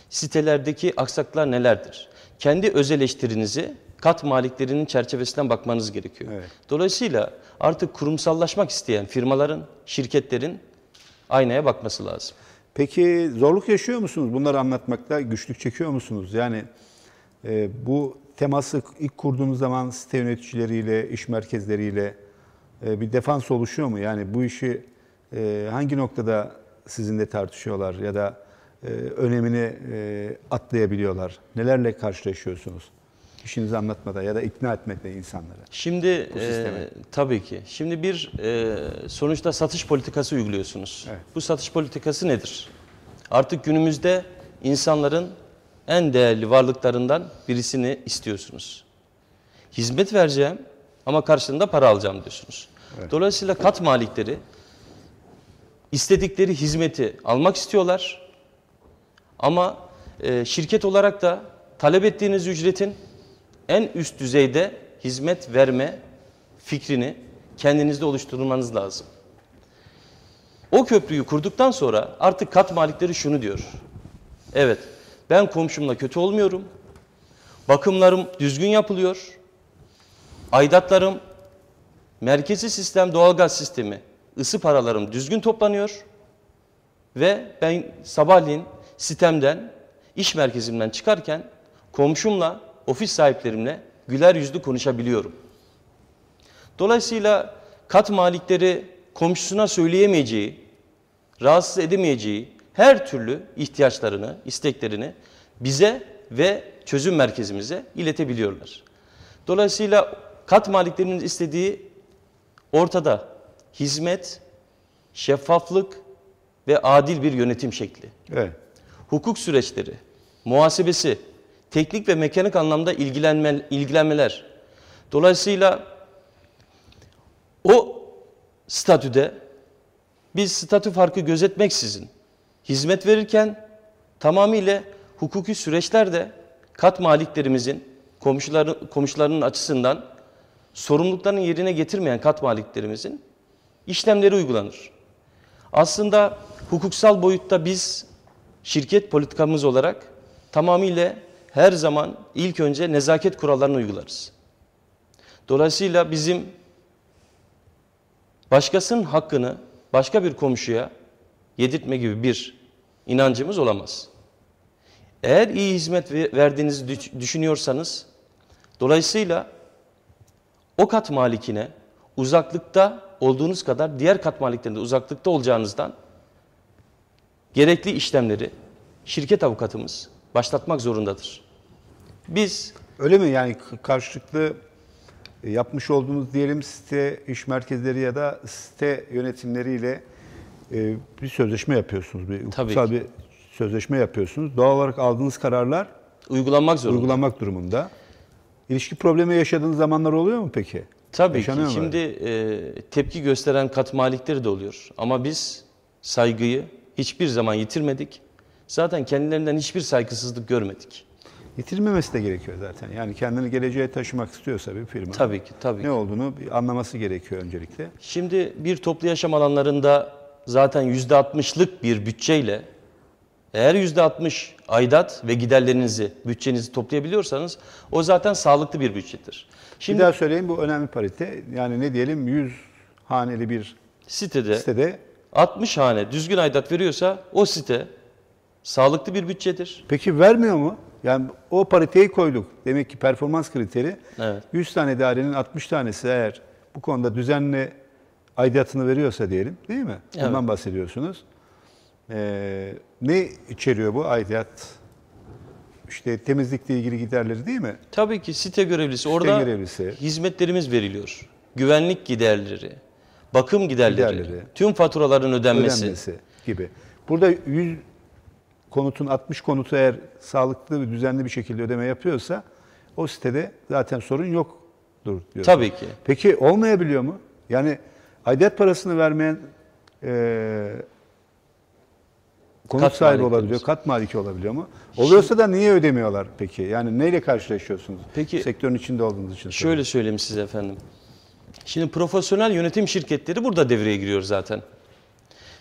[SPEAKER 2] Sitelerdeki aksaklar nelerdir? Kendi öz eleştirinizi kat maliklerinin çerçevesinden bakmanız gerekiyor. Evet. Dolayısıyla artık kurumsallaşmak isteyen firmaların, şirketlerin aynaya bakması lazım. Peki zorluk yaşıyor musunuz?
[SPEAKER 1] Bunları anlatmakta güçlük çekiyor musunuz? Yani e, bu teması ilk kurduğunuz zaman site yöneticileriyle, iş merkezleriyle e, bir defans oluşuyor mu? Yani bu işi e, hangi noktada sizinle tartışıyorlar ya da e, önemini e, atlayabiliyorlar? Nelerle karşılaşıyorsunuz? İşinizi anlatmada ya da ikna etmekte insanlara.
[SPEAKER 2] Şimdi e, tabii ki. Şimdi bir e, sonuçta satış politikası uyguluyorsunuz. Evet. Bu satış politikası nedir? Artık günümüzde insanların en değerli varlıklarından birisini istiyorsunuz. Hizmet vereceğim ama karşılığında para alacağım diyorsunuz. Evet. Dolayısıyla kat malikleri istedikleri hizmeti almak istiyorlar. Ama e, şirket olarak da talep ettiğiniz ücretin en üst düzeyde hizmet verme fikrini kendinizde oluşturmanız lazım. O köprüyü kurduktan sonra artık kat malikleri şunu diyor. Evet ben komşumla kötü olmuyorum. Bakımlarım düzgün yapılıyor. Aidatlarım, merkezi sistem doğalgaz sistemi, ısı paralarım düzgün toplanıyor. Ve ben sabahleyin sistemden iş merkezimden çıkarken komşumla ofis sahiplerimle güler yüzlü konuşabiliyorum. Dolayısıyla kat malikleri komşusuna söyleyemeyeceği, rahatsız edemeyeceği her türlü ihtiyaçlarını, isteklerini bize ve çözüm merkezimize iletebiliyorlar. Dolayısıyla kat maliklerinin istediği ortada hizmet, şeffaflık ve adil bir yönetim şekli. Evet. Hukuk süreçleri, muhasebesi, teknik ve mekanik anlamda ilgilenme, ilgilenmeler. Dolayısıyla o statüde biz statü farkı gözetmeksizin hizmet verirken tamamıyla hukuki süreçlerde kat maliklerimizin komşuların, komşularının açısından sorumluluklarını yerine getirmeyen kat maliklerimizin işlemleri uygulanır. Aslında hukuksal boyutta biz şirket politikamız olarak tamamıyla her zaman ilk önce nezaket kurallarını uygularız. Dolayısıyla bizim başkasının hakkını başka bir komşuya yedirtme gibi bir inancımız olamaz. Eğer iyi hizmet verdiğinizi düşünüyorsanız dolayısıyla o kat malikine uzaklıkta olduğunuz kadar diğer kat maliklerinde uzaklıkta olacağınızdan gerekli işlemleri şirket avukatımız başlatmak zorundadır. Biz öyle mi yani karşılıklı
[SPEAKER 1] e, yapmış olduğumuz diyelim site iş merkezleri ya da site yönetimleriyle e, bir sözleşme yapıyorsunuz. Bir hukuksal Tabii ki. bir sözleşme yapıyorsunuz. Doğal olarak aldığınız kararlar uygulanmak zorunda. Uygulanmak durumunda. İlişki problemi yaşadığınız zamanlar oluyor mu peki? Tabii Yaşanıyor ki. Mu? Şimdi
[SPEAKER 2] e, tepki gösteren kat malikleri de oluyor. Ama biz saygıyı hiçbir zaman yitirmedik. Zaten kendilerinden hiçbir saygısızlık görmedik. Yitirmemesi de gerekiyor zaten. Yani kendini geleceğe taşımak istiyorsa bir firma. Tabii ki, tabii ki. Ne olduğunu anlaması gerekiyor öncelikle. Şimdi bir toplu yaşam alanlarında zaten %60'lık bir bütçeyle eğer %60 aidat ve giderlerinizi, bütçenizi toplayabiliyorsanız o zaten sağlıklı bir bütçedir. Şimdi, bir daha
[SPEAKER 1] söyleyeyim bu önemli parite. Yani ne diyelim 100 haneli bir sitede,
[SPEAKER 2] sitede 60 hane düzgün aidat veriyorsa o site Sağlıklı bir bütçedir.
[SPEAKER 1] Peki vermiyor mu? Yani o pariteyi koyduk. Demek ki performans kriteri evet. 100 tane dairenin 60 tanesi eğer bu konuda düzenli aidatını veriyorsa diyelim değil mi? Evet. Bundan bahsediyorsunuz. Ee, ne içeriyor bu aidat? İşte temizlikle ilgili giderleri değil mi?
[SPEAKER 2] Tabii ki site görevlisi. Site Orada görevlisi. hizmetlerimiz veriliyor. Güvenlik giderleri, bakım giderleri, giderleri tüm faturaların ödenmesi. ödenmesi gibi.
[SPEAKER 1] Burada 100 konutun 60 konutu eğer sağlıklı ve düzenli bir şekilde ödeme yapıyorsa o sitede zaten sorun yoktur diyor. Tabii ki. Peki olmayabiliyor mu? Yani aidat parasını vermeyen e, konut kat sahibi olabiliyor, kat maliki olabiliyor mu? Oluyorsa Şimdi, da niye ödemiyorlar peki? Yani neyle karşılaşıyorsunuz? Peki sektörün içinde olduğunuz
[SPEAKER 2] için. Şöyle sorayım. söyleyeyim size efendim. Şimdi profesyonel yönetim şirketleri burada devreye giriyor zaten.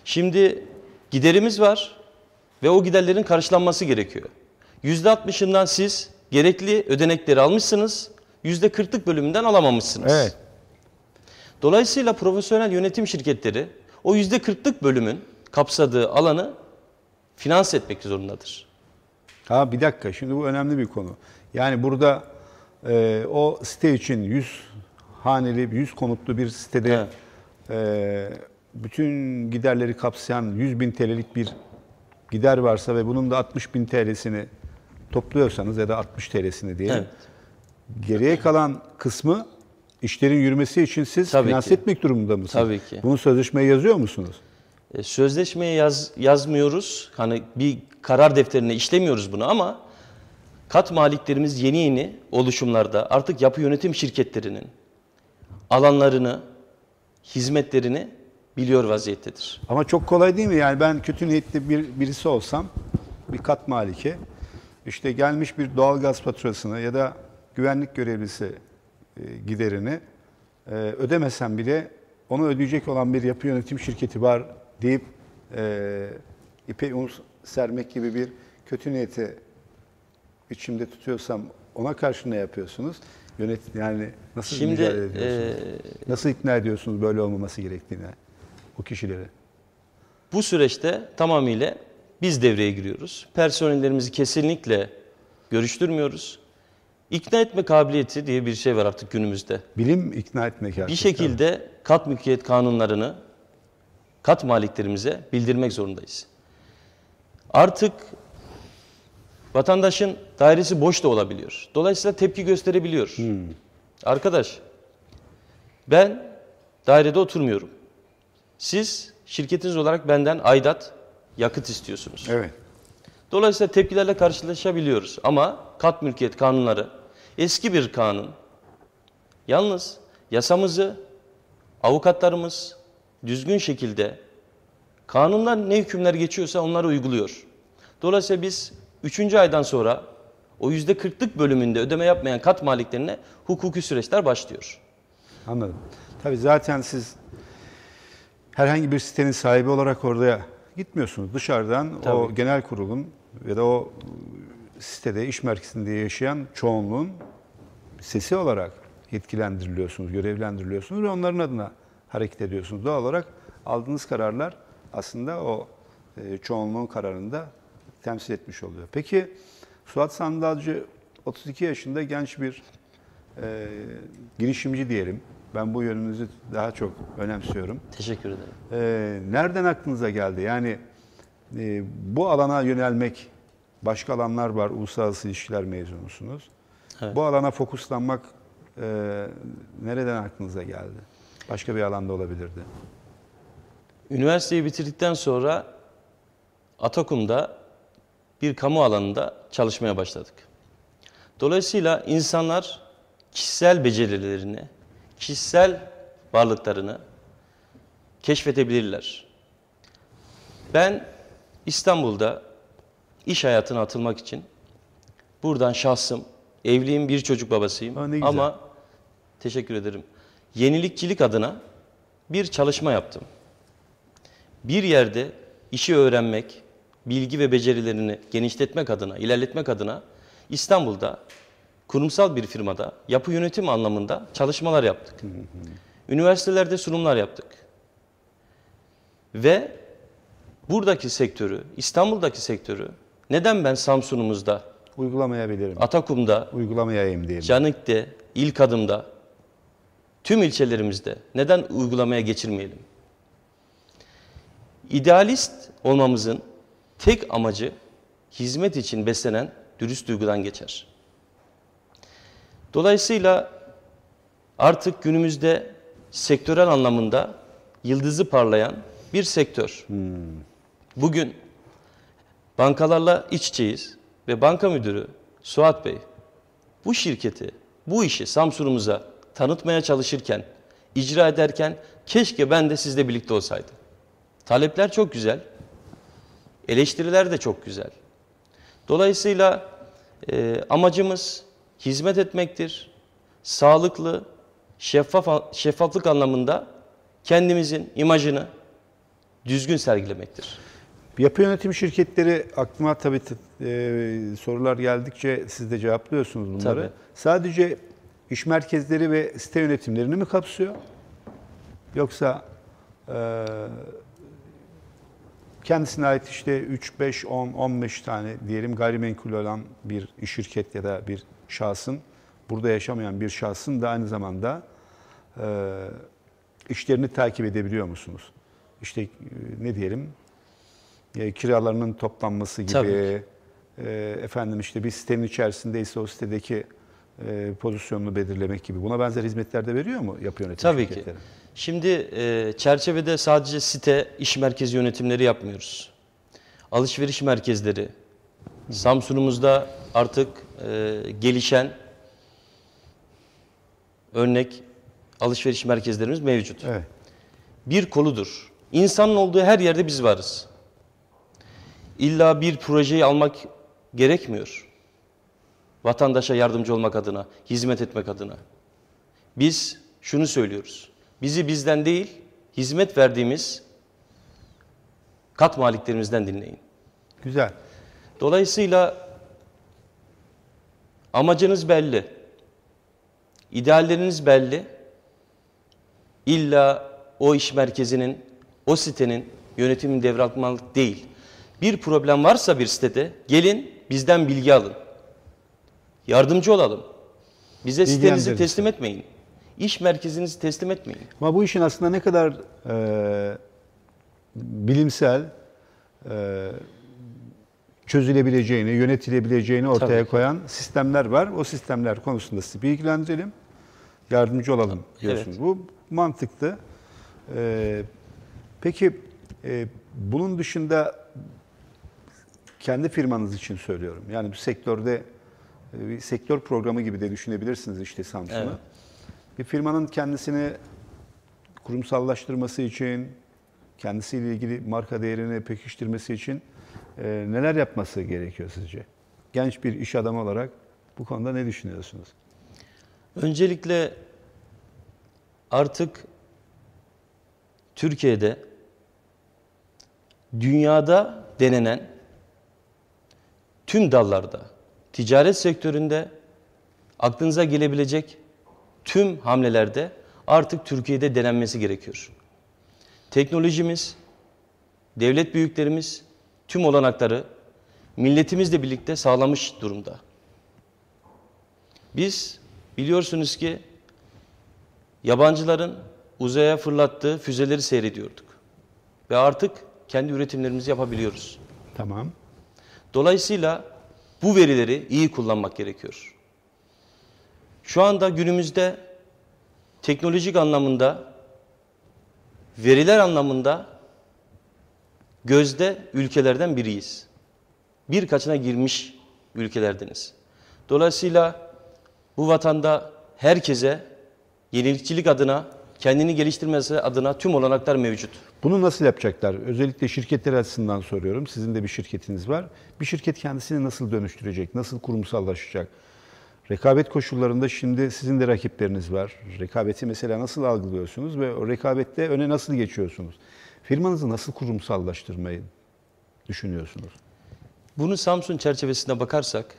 [SPEAKER 2] Şimdi giderimiz var, ve o giderlerin karşılanması gerekiyor. %60'ından siz gerekli ödenekleri almışsınız, %40'lık bölümünden alamamışsınız. Evet. Dolayısıyla profesyonel yönetim şirketleri o %40'lık bölümün kapsadığı alanı finanse etmek zorundadır.
[SPEAKER 1] Ha bir dakika şimdi bu önemli bir konu. Yani burada e, o site için 100 haneli, 100 konutlu bir sitede evet. e, bütün giderleri kapsayan 100 bin TL'lik bir gider varsa ve bunun da 60 bin TL'sini topluyorsanız ya da 60 TL'sini diyelim. Evet. Geriye kalan kısmı işlerin yürümesi için siz Tabii finanse ki. etmek durumunda mısınız? Tabii ki. Bunu sözleşmeye
[SPEAKER 2] yazıyor musunuz? E, sözleşmeye yaz, yazmıyoruz. Hani bir karar defterine işlemiyoruz bunu ama kat maliklerimiz yeni yeni oluşumlarda artık yapı yönetim şirketlerinin alanlarını, hizmetlerini biliyor vaziyettedir. Ama çok kolay değil mi? Yani ben kötü niyetli
[SPEAKER 1] bir, birisi olsam bir kat maliki işte gelmiş bir doğalgaz faturasını ya da güvenlik görevlisi e, giderini e, ödemesem bile onu ödeyecek olan bir yapı yönetim şirketi var deyip e, ipe un sermek gibi bir kötü niyeti içimde tutuyorsam ona karşı ne yapıyorsunuz? Yönet yani nasıl Şimdi, mücadele ediyorsunuz? E, nasıl ikna ediyorsunuz böyle olmaması gerektiğine? bu
[SPEAKER 2] kişileri. Bu süreçte tamamıyla biz devreye giriyoruz. Personellerimizi kesinlikle görüştürmüyoruz. İkna etme kabiliyeti diye bir şey var artık günümüzde. Bilim ikna etmek artık. Bir şekilde kat mülkiyet kanunlarını kat maliklerimize bildirmek zorundayız. Artık vatandaşın dairesi boş da olabiliyor. Dolayısıyla tepki gösterebiliyor. Hmm. Arkadaş ben dairede oturmuyorum. Siz şirketiniz olarak benden aidat, yakıt istiyorsunuz. Evet. Dolayısıyla tepkilerle karşılaşabiliyoruz. Ama kat mülkiyet kanunları eski bir kanun. Yalnız yasamızı avukatlarımız düzgün şekilde kanunlar ne hükümler geçiyorsa onları uyguluyor. Dolayısıyla biz 3. aydan sonra o yüzde %40'lık bölümünde ödeme yapmayan kat maliklerine hukuki süreçler başlıyor.
[SPEAKER 1] Anladım. Tabii zaten siz herhangi bir sitenin sahibi olarak oraya gitmiyorsunuz. Dışarıdan Tabii. o genel kurulun ya da o sitede, iş merkezinde yaşayan çoğunluğun sesi olarak yetkilendiriliyorsunuz, görevlendiriliyorsunuz ve onların adına hareket ediyorsunuz. Doğal olarak aldığınız kararlar aslında o e, çoğunluğun kararında temsil etmiş oluyor. Peki Suat Sandalcı 32 yaşında genç bir e, girişimci diyelim. Ben bu yönünüzü daha çok önemsiyorum. Teşekkür ederim. Ee, nereden aklınıza geldi? Yani e, bu alana yönelmek, başka alanlar var, uluslararası ilişkiler mezunusunuz. Evet. Bu alana fokuslanmak
[SPEAKER 2] e, nereden aklınıza geldi? Başka bir alanda olabilirdi. Üniversiteyi bitirdikten sonra Atakum'da bir kamu alanında çalışmaya başladık. Dolayısıyla insanlar kişisel becerilerini, kişisel varlıklarını keşfedebilirler. Ben İstanbul'da iş hayatına atılmak için buradan şahsım, evliyim, bir çocuk babasıyım ha, ama teşekkür ederim. Yenilikçilik adına bir çalışma yaptım. Bir yerde işi öğrenmek, bilgi ve becerilerini genişletmek adına, ilerletmek adına İstanbul'da kurumsal bir firmada yapı yönetim anlamında çalışmalar yaptık. Üniversitelerde sunumlar yaptık. Ve buradaki sektörü, İstanbul'daki sektörü neden ben Samsun'umuzda, uygulamayabilirim. Atakum'da, uygulamayayım diyelim. Canik'te, ilk adımda, tüm ilçelerimizde neden uygulamaya geçirmeyelim? İdealist olmamızın tek amacı hizmet için beslenen dürüst duygudan geçer. Dolayısıyla artık günümüzde sektörel anlamında yıldızı parlayan bir sektör. Hmm. Bugün bankalarla iç içeyiz ve banka müdürü Suat Bey bu şirketi, bu işi Samsun'umuza tanıtmaya çalışırken, icra ederken keşke ben de sizle birlikte olsaydım. Talepler çok güzel, eleştiriler de çok güzel. Dolayısıyla e, amacımız hizmet etmektir. Sağlıklı, şeffaf, şeffaflık anlamında kendimizin imajını düzgün sergilemektir. Yapı yönetim şirketleri aklıma
[SPEAKER 1] tabii e, sorular geldikçe siz de cevaplıyorsunuz bunları. Tabii. Sadece iş merkezleri ve site yönetimlerini mi kapsıyor? Yoksa e, kendisine ait işte 3, 5, 10, 15 tane diyelim gayrimenkul olan bir şirket ya da bir şahsın, burada yaşamayan bir şahsın da aynı zamanda e, işlerini takip edebiliyor musunuz? İşte e, ne diyelim, e, kiralarının toplanması gibi, e, efendim işte bir sitenin içerisindeyse o sitedeki e, pozisyonunu belirlemek gibi.
[SPEAKER 2] Buna benzer hizmetler de veriyor mu yapı yönetim Tabii şirketleri? ki. Şimdi e, çerçevede sadece site, iş merkezi yönetimleri yapmıyoruz. Alışveriş merkezleri, Samsun'umuzda artık e, gelişen örnek alışveriş merkezlerimiz mevcut. Evet. Bir koludur. İnsanın olduğu her yerde biz varız. İlla bir projeyi almak gerekmiyor. Vatandaşa yardımcı olmak adına, hizmet etmek adına. Biz şunu söylüyoruz. Bizi bizden değil, hizmet verdiğimiz kat maliklerimizden dinleyin. Güzel. Dolayısıyla Amacınız belli. İdealleriniz belli. İlla o iş merkezinin, o sitenin yönetimini devraltmalık değil. Bir problem varsa bir sitede gelin bizden bilgi alın. Yardımcı olalım. Bize bilgi sitenizi teslim işte. etmeyin. İş merkezinizi teslim etmeyin.
[SPEAKER 1] Ama bu işin aslında ne kadar e, bilimsel, e, çözülebileceğini, yönetilebileceğini ortaya koyan sistemler var. O sistemler konusunda sizi bilgilendirelim, yardımcı olalım diyorsunuz. Evet. Bu mantıklı. Ee, peki e, bunun dışında kendi firmanız için söylüyorum. Yani bu sektörde e, bir sektör programı gibi de düşünebilirsiniz işte Samsun'u. Evet. Bir firmanın kendisini kurumsallaştırması için, kendisiyle ilgili marka değerini pekiştirmesi için e, neler yapması gerekiyor sizce? Genç bir iş adamı olarak bu konuda ne düşünüyorsunuz? Öncelikle
[SPEAKER 2] artık Türkiye'de dünyada denenen tüm dallarda, ticaret sektöründe aklınıza gelebilecek tüm hamlelerde artık Türkiye'de denenmesi gerekiyor. Teknolojimiz, devlet büyüklerimiz tüm olanakları milletimizle birlikte sağlamış durumda. Biz biliyorsunuz ki yabancıların uzaya fırlattığı füzeleri seyrediyorduk. Ve artık kendi üretimlerimizi yapabiliyoruz. Tamam. Dolayısıyla bu verileri iyi kullanmak gerekiyor. Şu anda günümüzde teknolojik anlamında, veriler anlamında Gözde ülkelerden biriyiz. Birkaçına girmiş ülkelerdeniz. Dolayısıyla bu vatanda herkese yenilikçilik adına, kendini geliştirmesi adına tüm olanaklar mevcut. Bunu nasıl
[SPEAKER 1] yapacaklar? Özellikle şirketler açısından soruyorum. Sizin de bir şirketiniz var. Bir şirket kendisini nasıl dönüştürecek? Nasıl kurumsallaşacak? Rekabet koşullarında şimdi sizin de rakipleriniz var. Rekabeti mesela nasıl algılıyorsunuz ve o rekabette öne nasıl geçiyorsunuz? Firmanızı nasıl kurumsallaştırmayı düşünüyorsunuz?
[SPEAKER 2] Bunu Samsun çerçevesinde bakarsak,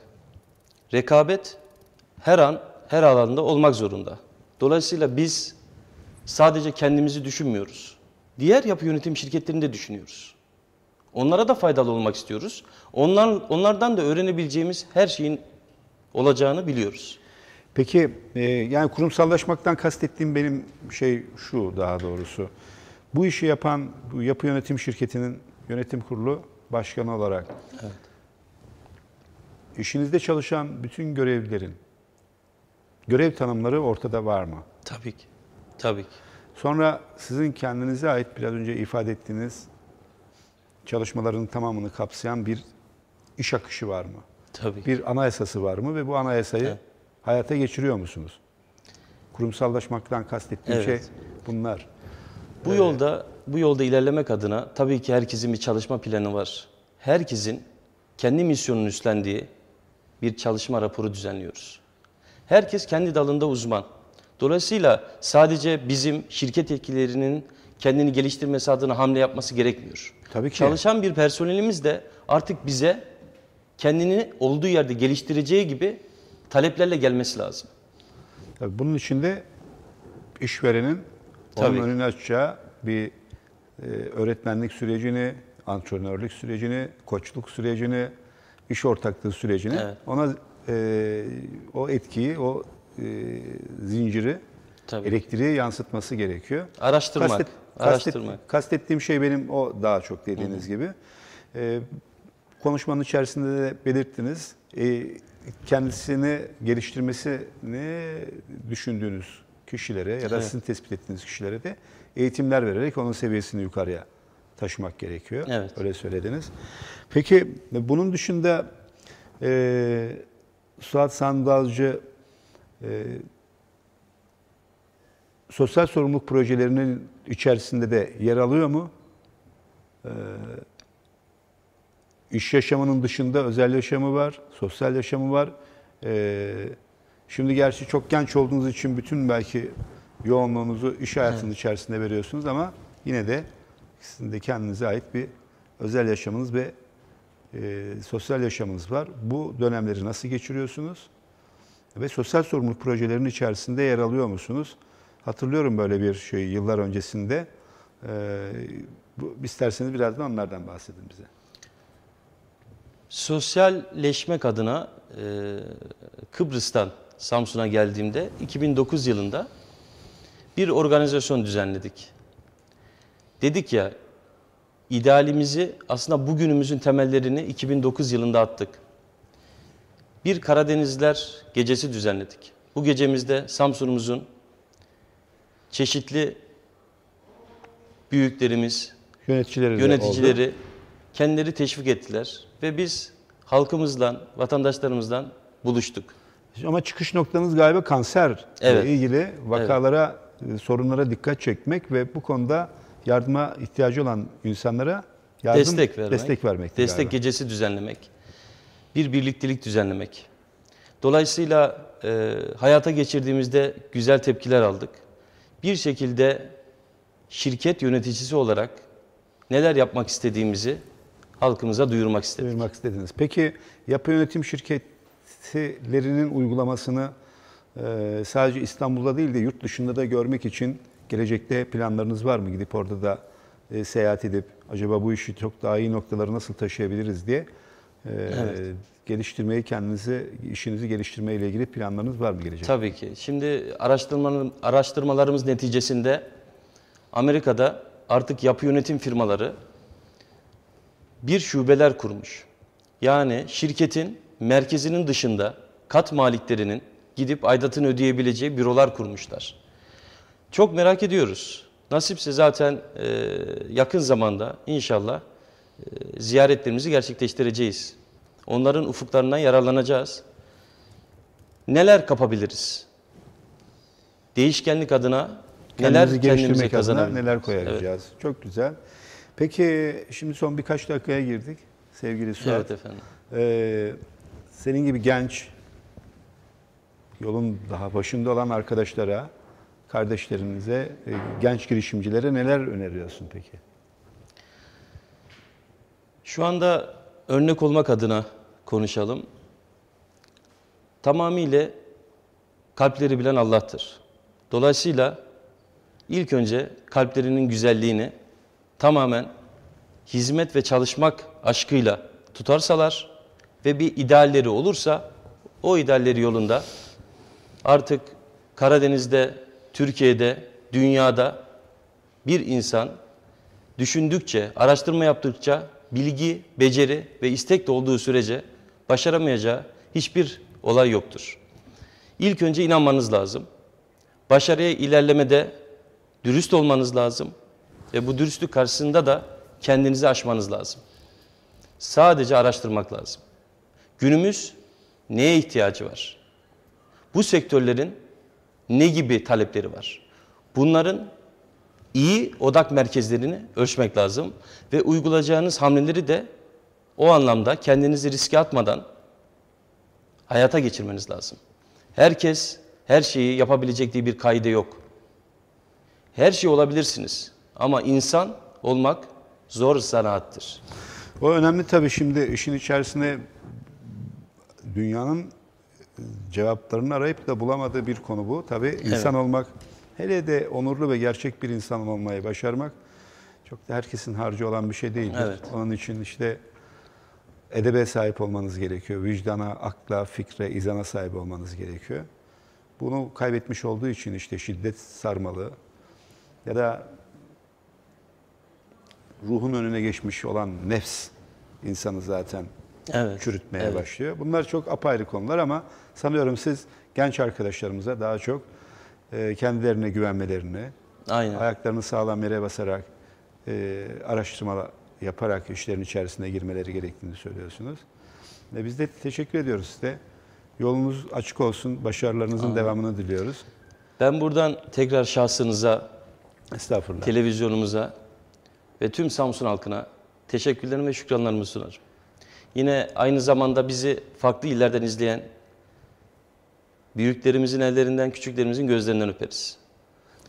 [SPEAKER 2] rekabet her an, her alanda olmak zorunda. Dolayısıyla biz sadece kendimizi düşünmüyoruz. Diğer yapı yönetim şirketlerini de düşünüyoruz. Onlara da faydalı olmak istiyoruz. Onlar, onlardan da öğrenebileceğimiz her şeyin olacağını biliyoruz. Peki e, yani
[SPEAKER 1] kurumsallaşmaktan kastettiğim benim şey şu daha doğrusu. Bu işi yapan bu yapı yönetim şirketinin yönetim kurulu başkanı olarak evet. işinizde çalışan bütün görevlilerin görev tanımları ortada var mı? Tabii ki. Tabii ki. Sonra sizin kendinize ait biraz önce ifade ettiğiniz çalışmaların tamamını kapsayan bir iş akışı var mı? Tabii. Bir anayasası var mı ve bu anayasayı evet. hayata geçiriyor musunuz? Kurumsallaşmaktan kastettiğim
[SPEAKER 2] evet. şey bunlar. Bu evet. yolda bu yolda ilerlemek adına tabii ki herkesin bir çalışma planı var. Herkesin kendi misyonunu üstlendiği bir çalışma raporu düzenliyoruz. Herkes kendi dalında uzman. Dolayısıyla sadece bizim şirket yetkililerinin kendini geliştirmesi adına hamle yapması gerekmiyor. Tabii ki. Çalışan bir personelimiz de artık bize kendini olduğu yerde geliştireceği gibi taleplerle gelmesi lazım.
[SPEAKER 1] Tabii bunun için de işverenin onun önünü önüne
[SPEAKER 2] açacağı bir e,
[SPEAKER 1] öğretmenlik sürecini, antrenörlük sürecini, koçluk sürecini, iş ortaklığı sürecini evet. ona e, o etkiyi, o e, zinciri Tabii. elektriğe yansıtması gerekiyor. Araştırmak. Kastet, Araştırmak. Kastet, kastettiğim şey benim o daha çok dediğiniz Hı. gibi. E, konuşmanın içerisinde de belirttiniz. E, kendisini geliştirmesini düşündüğünüz kişilere ya da evet. sizin tespit ettiğiniz kişilere de eğitimler vererek onun seviyesini yukarıya taşımak gerekiyor. Evet. Öyle söylediniz. Peki bunun dışında e, Suat Sandalcı e, sosyal sorumluluk projelerinin içerisinde de yer alıyor mu? E, iş yaşamının dışında özel yaşamı var, sosyal yaşamı var. E, Şimdi gerçi çok genç olduğunuz için bütün belki yoğunluğunuzu iş hayatının evet. içerisinde veriyorsunuz ama yine de sizin de kendinize ait bir özel yaşamınız ve e, sosyal yaşamınız var. Bu dönemleri nasıl geçiriyorsunuz? Ve sosyal sorumluluk projelerinin içerisinde yer alıyor musunuz? Hatırlıyorum böyle bir şey yıllar öncesinde. E, bu, isterseniz birazdan onlardan bahsedin bize.
[SPEAKER 2] Sosyalleşmek adına e, Kıbrıs'tan Samsun'a geldiğimde 2009 yılında bir organizasyon düzenledik. Dedik ya idealimizi aslında bugünümüzün temellerini 2009 yılında attık. Bir Karadenizler gecesi düzenledik. Bu gecemizde Samsun'umuzun çeşitli büyüklerimiz, yöneticileri, yöneticileri kendileri teşvik ettiler ve biz halkımızla, vatandaşlarımızla buluştuk.
[SPEAKER 1] Ama çıkış noktanız galiba kanser evet. ilgili vakalara, evet. E, sorunlara dikkat çekmek ve bu konuda yardıma ihtiyacı olan insanlara yardım, destek vermek. Destek, vermek destek
[SPEAKER 2] gecesi düzenlemek. Bir birliktelik düzenlemek. Dolayısıyla e, hayata geçirdiğimizde güzel tepkiler aldık. Bir şekilde şirket yöneticisi olarak neler yapmak istediğimizi halkımıza duyurmak istedik. Duyurmak istediniz. Peki yapı
[SPEAKER 1] yönetim şirket politilerinin uygulamasını e, sadece İstanbul'da değil de yurt dışında da görmek için gelecekte planlarınız var mı? Gidip orada da e, seyahat edip acaba bu işi çok daha iyi noktalara nasıl taşıyabiliriz diye e, evet.
[SPEAKER 2] geliştirmeyi kendinizi, işinizi geliştirmeye ile ilgili planlarınız var mı gelecekte? Tabii ki. Şimdi araştırmalarımız neticesinde Amerika'da artık yapı yönetim firmaları bir şubeler kurmuş. Yani şirketin merkezinin dışında kat maliklerinin gidip aidatını ödeyebileceği bürolar kurmuşlar. Çok merak ediyoruz. Nasipse zaten e, yakın zamanda inşallah e, ziyaretlerimizi gerçekleştireceğiz. Onların ufuklarından yararlanacağız. Neler kapabiliriz? Değişkenlik adına neler kendimize kazanabiliriz?
[SPEAKER 1] neler koyacağız? Evet. Çok güzel. Peki şimdi son birkaç dakikaya girdik sevgili Suat. Evet efendim. Ee, senin gibi genç, yolun daha başında olan arkadaşlara, kardeşlerinize, e, genç girişimcilere neler öneriyorsun peki?
[SPEAKER 2] Şu anda örnek olmak adına konuşalım. Tamamıyla kalpleri bilen Allah'tır. Dolayısıyla ilk önce kalplerinin güzelliğini tamamen hizmet ve çalışmak aşkıyla tutarsalar ve bir idealleri olursa o idealleri yolunda artık Karadeniz'de, Türkiye'de, dünyada bir insan düşündükçe, araştırma yaptıkça bilgi, beceri ve istek de olduğu sürece başaramayacağı hiçbir olay yoktur. İlk önce inanmanız lazım. Başarıya ilerlemede dürüst olmanız lazım. Ve bu dürüstlük karşısında da kendinizi aşmanız lazım. Sadece araştırmak lazım. Günümüz neye ihtiyacı var? Bu sektörlerin ne gibi talepleri var? Bunların iyi odak merkezlerini ölçmek lazım ve uygulayacağınız hamleleri de o anlamda kendinizi riske atmadan hayata geçirmeniz lazım. Herkes her şeyi yapabilecek diye bir kaide yok. Her şey olabilirsiniz ama insan olmak zor zanaattır. O önemli tabii şimdi işin içerisine
[SPEAKER 1] dünyanın e, cevaplarını arayıp da bulamadığı bir konu bu. Tabii insan evet. olmak, hele de onurlu ve gerçek bir insan olmayı başarmak çok da herkesin harcı olan bir şey değildir. Evet. Onun için işte edebe sahip olmanız gerekiyor. Vicdana, akla, fikre, izana sahip olmanız gerekiyor. Bunu kaybetmiş olduğu için işte şiddet sarmalı ya da ruhun önüne geçmiş olan nefs insanı zaten evet. çürütmeye evet. başlıyor. Bunlar çok apayrı konular ama sanıyorum siz genç arkadaşlarımıza daha çok e, kendilerine güvenmelerini, Aynen. ayaklarını sağlam yere basarak, e, araştırmalar yaparak işlerin içerisine girmeleri gerektiğini söylüyorsunuz. Ve biz de teşekkür
[SPEAKER 2] ediyoruz size. Yolunuz açık olsun, başarılarınızın Aynen. devamını diliyoruz. Ben buradan tekrar şahsınıza, televizyonumuza ve tüm Samsun halkına teşekkürlerimi ve şükranlarımı sunarım. Yine aynı zamanda bizi farklı illerden izleyen büyüklerimizin ellerinden, küçüklerimizin gözlerinden öperiz.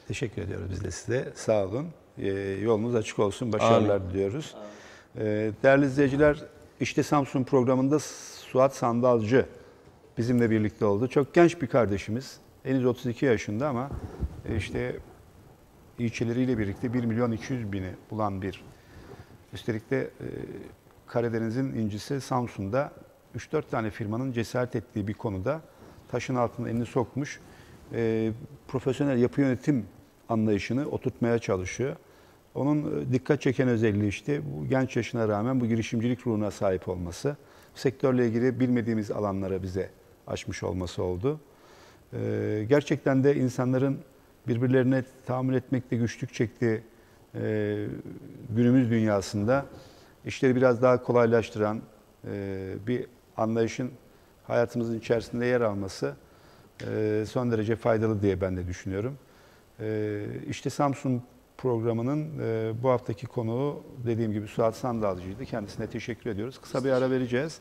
[SPEAKER 1] Teşekkür ediyoruz biz de size. Sağ olun.
[SPEAKER 2] Ee, yolunuz açık olsun. Başarılar Amin. diliyoruz.
[SPEAKER 1] Amin. Ee, değerli izleyiciler, işte Samsun programında Suat Sandalcı bizimle birlikte oldu. Çok genç bir kardeşimiz. Henüz 32 yaşında ama e, işte ilçeleriyle birlikte 1 milyon 200 bini bulan bir. Üstelik de e, Karadeniz'in incisi Samsun'da 3-4 tane firmanın cesaret ettiği bir konuda taşın altına elini sokmuş. E, profesyonel yapı yönetim anlayışını oturtmaya çalışıyor. Onun e, dikkat çeken özelliği işte bu genç yaşına rağmen bu girişimcilik ruhuna sahip olması, sektörle ilgili bilmediğimiz alanlara bize açmış olması oldu. E, gerçekten de insanların birbirlerine tahammül etmekte güçlük çektiği e, günümüz dünyasında işleri biraz daha kolaylaştıran e, bir anlayışın hayatımızın içerisinde yer alması e, son derece faydalı diye ben de düşünüyorum. E, işte Samsung programının bu haftaki konuğu dediğim gibi Suat Sandalcı'ydı. Kendisine teşekkür ediyoruz. Kısa bir ara vereceğiz.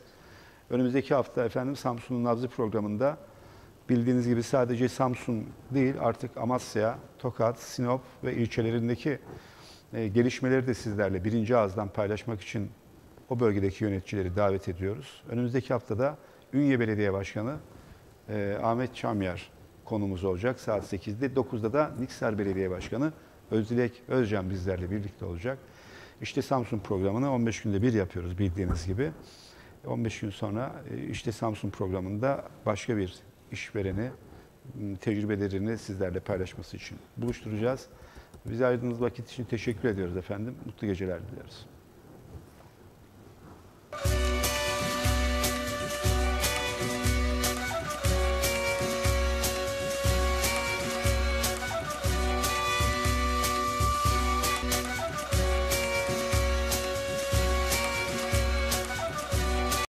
[SPEAKER 1] Önümüzdeki hafta efendim Samsun'un Nabzı programında bildiğiniz gibi sadece Samsun değil artık Amasya, Tokat, Sinop ve ilçelerindeki e, gelişmeleri de sizlerle birinci ağızdan paylaşmak için o bölgedeki yöneticileri davet ediyoruz. Önümüzdeki haftada Ünye Belediye Başkanı e, Ahmet Çamyar konumuz olacak saat 8'de. 9'da da Niksar Belediye Başkanı Özdilek Özcan bizlerle birlikte olacak. İşte Samsun programını 15 günde bir yapıyoruz bildiğiniz gibi. 15 gün sonra e, işte Samsun programında başka bir işvereni, tecrübelerini sizlerle paylaşması için buluşturacağız. Bize ayırdığınız vakit için teşekkür ediyoruz efendim. Mutlu geceler dileriz.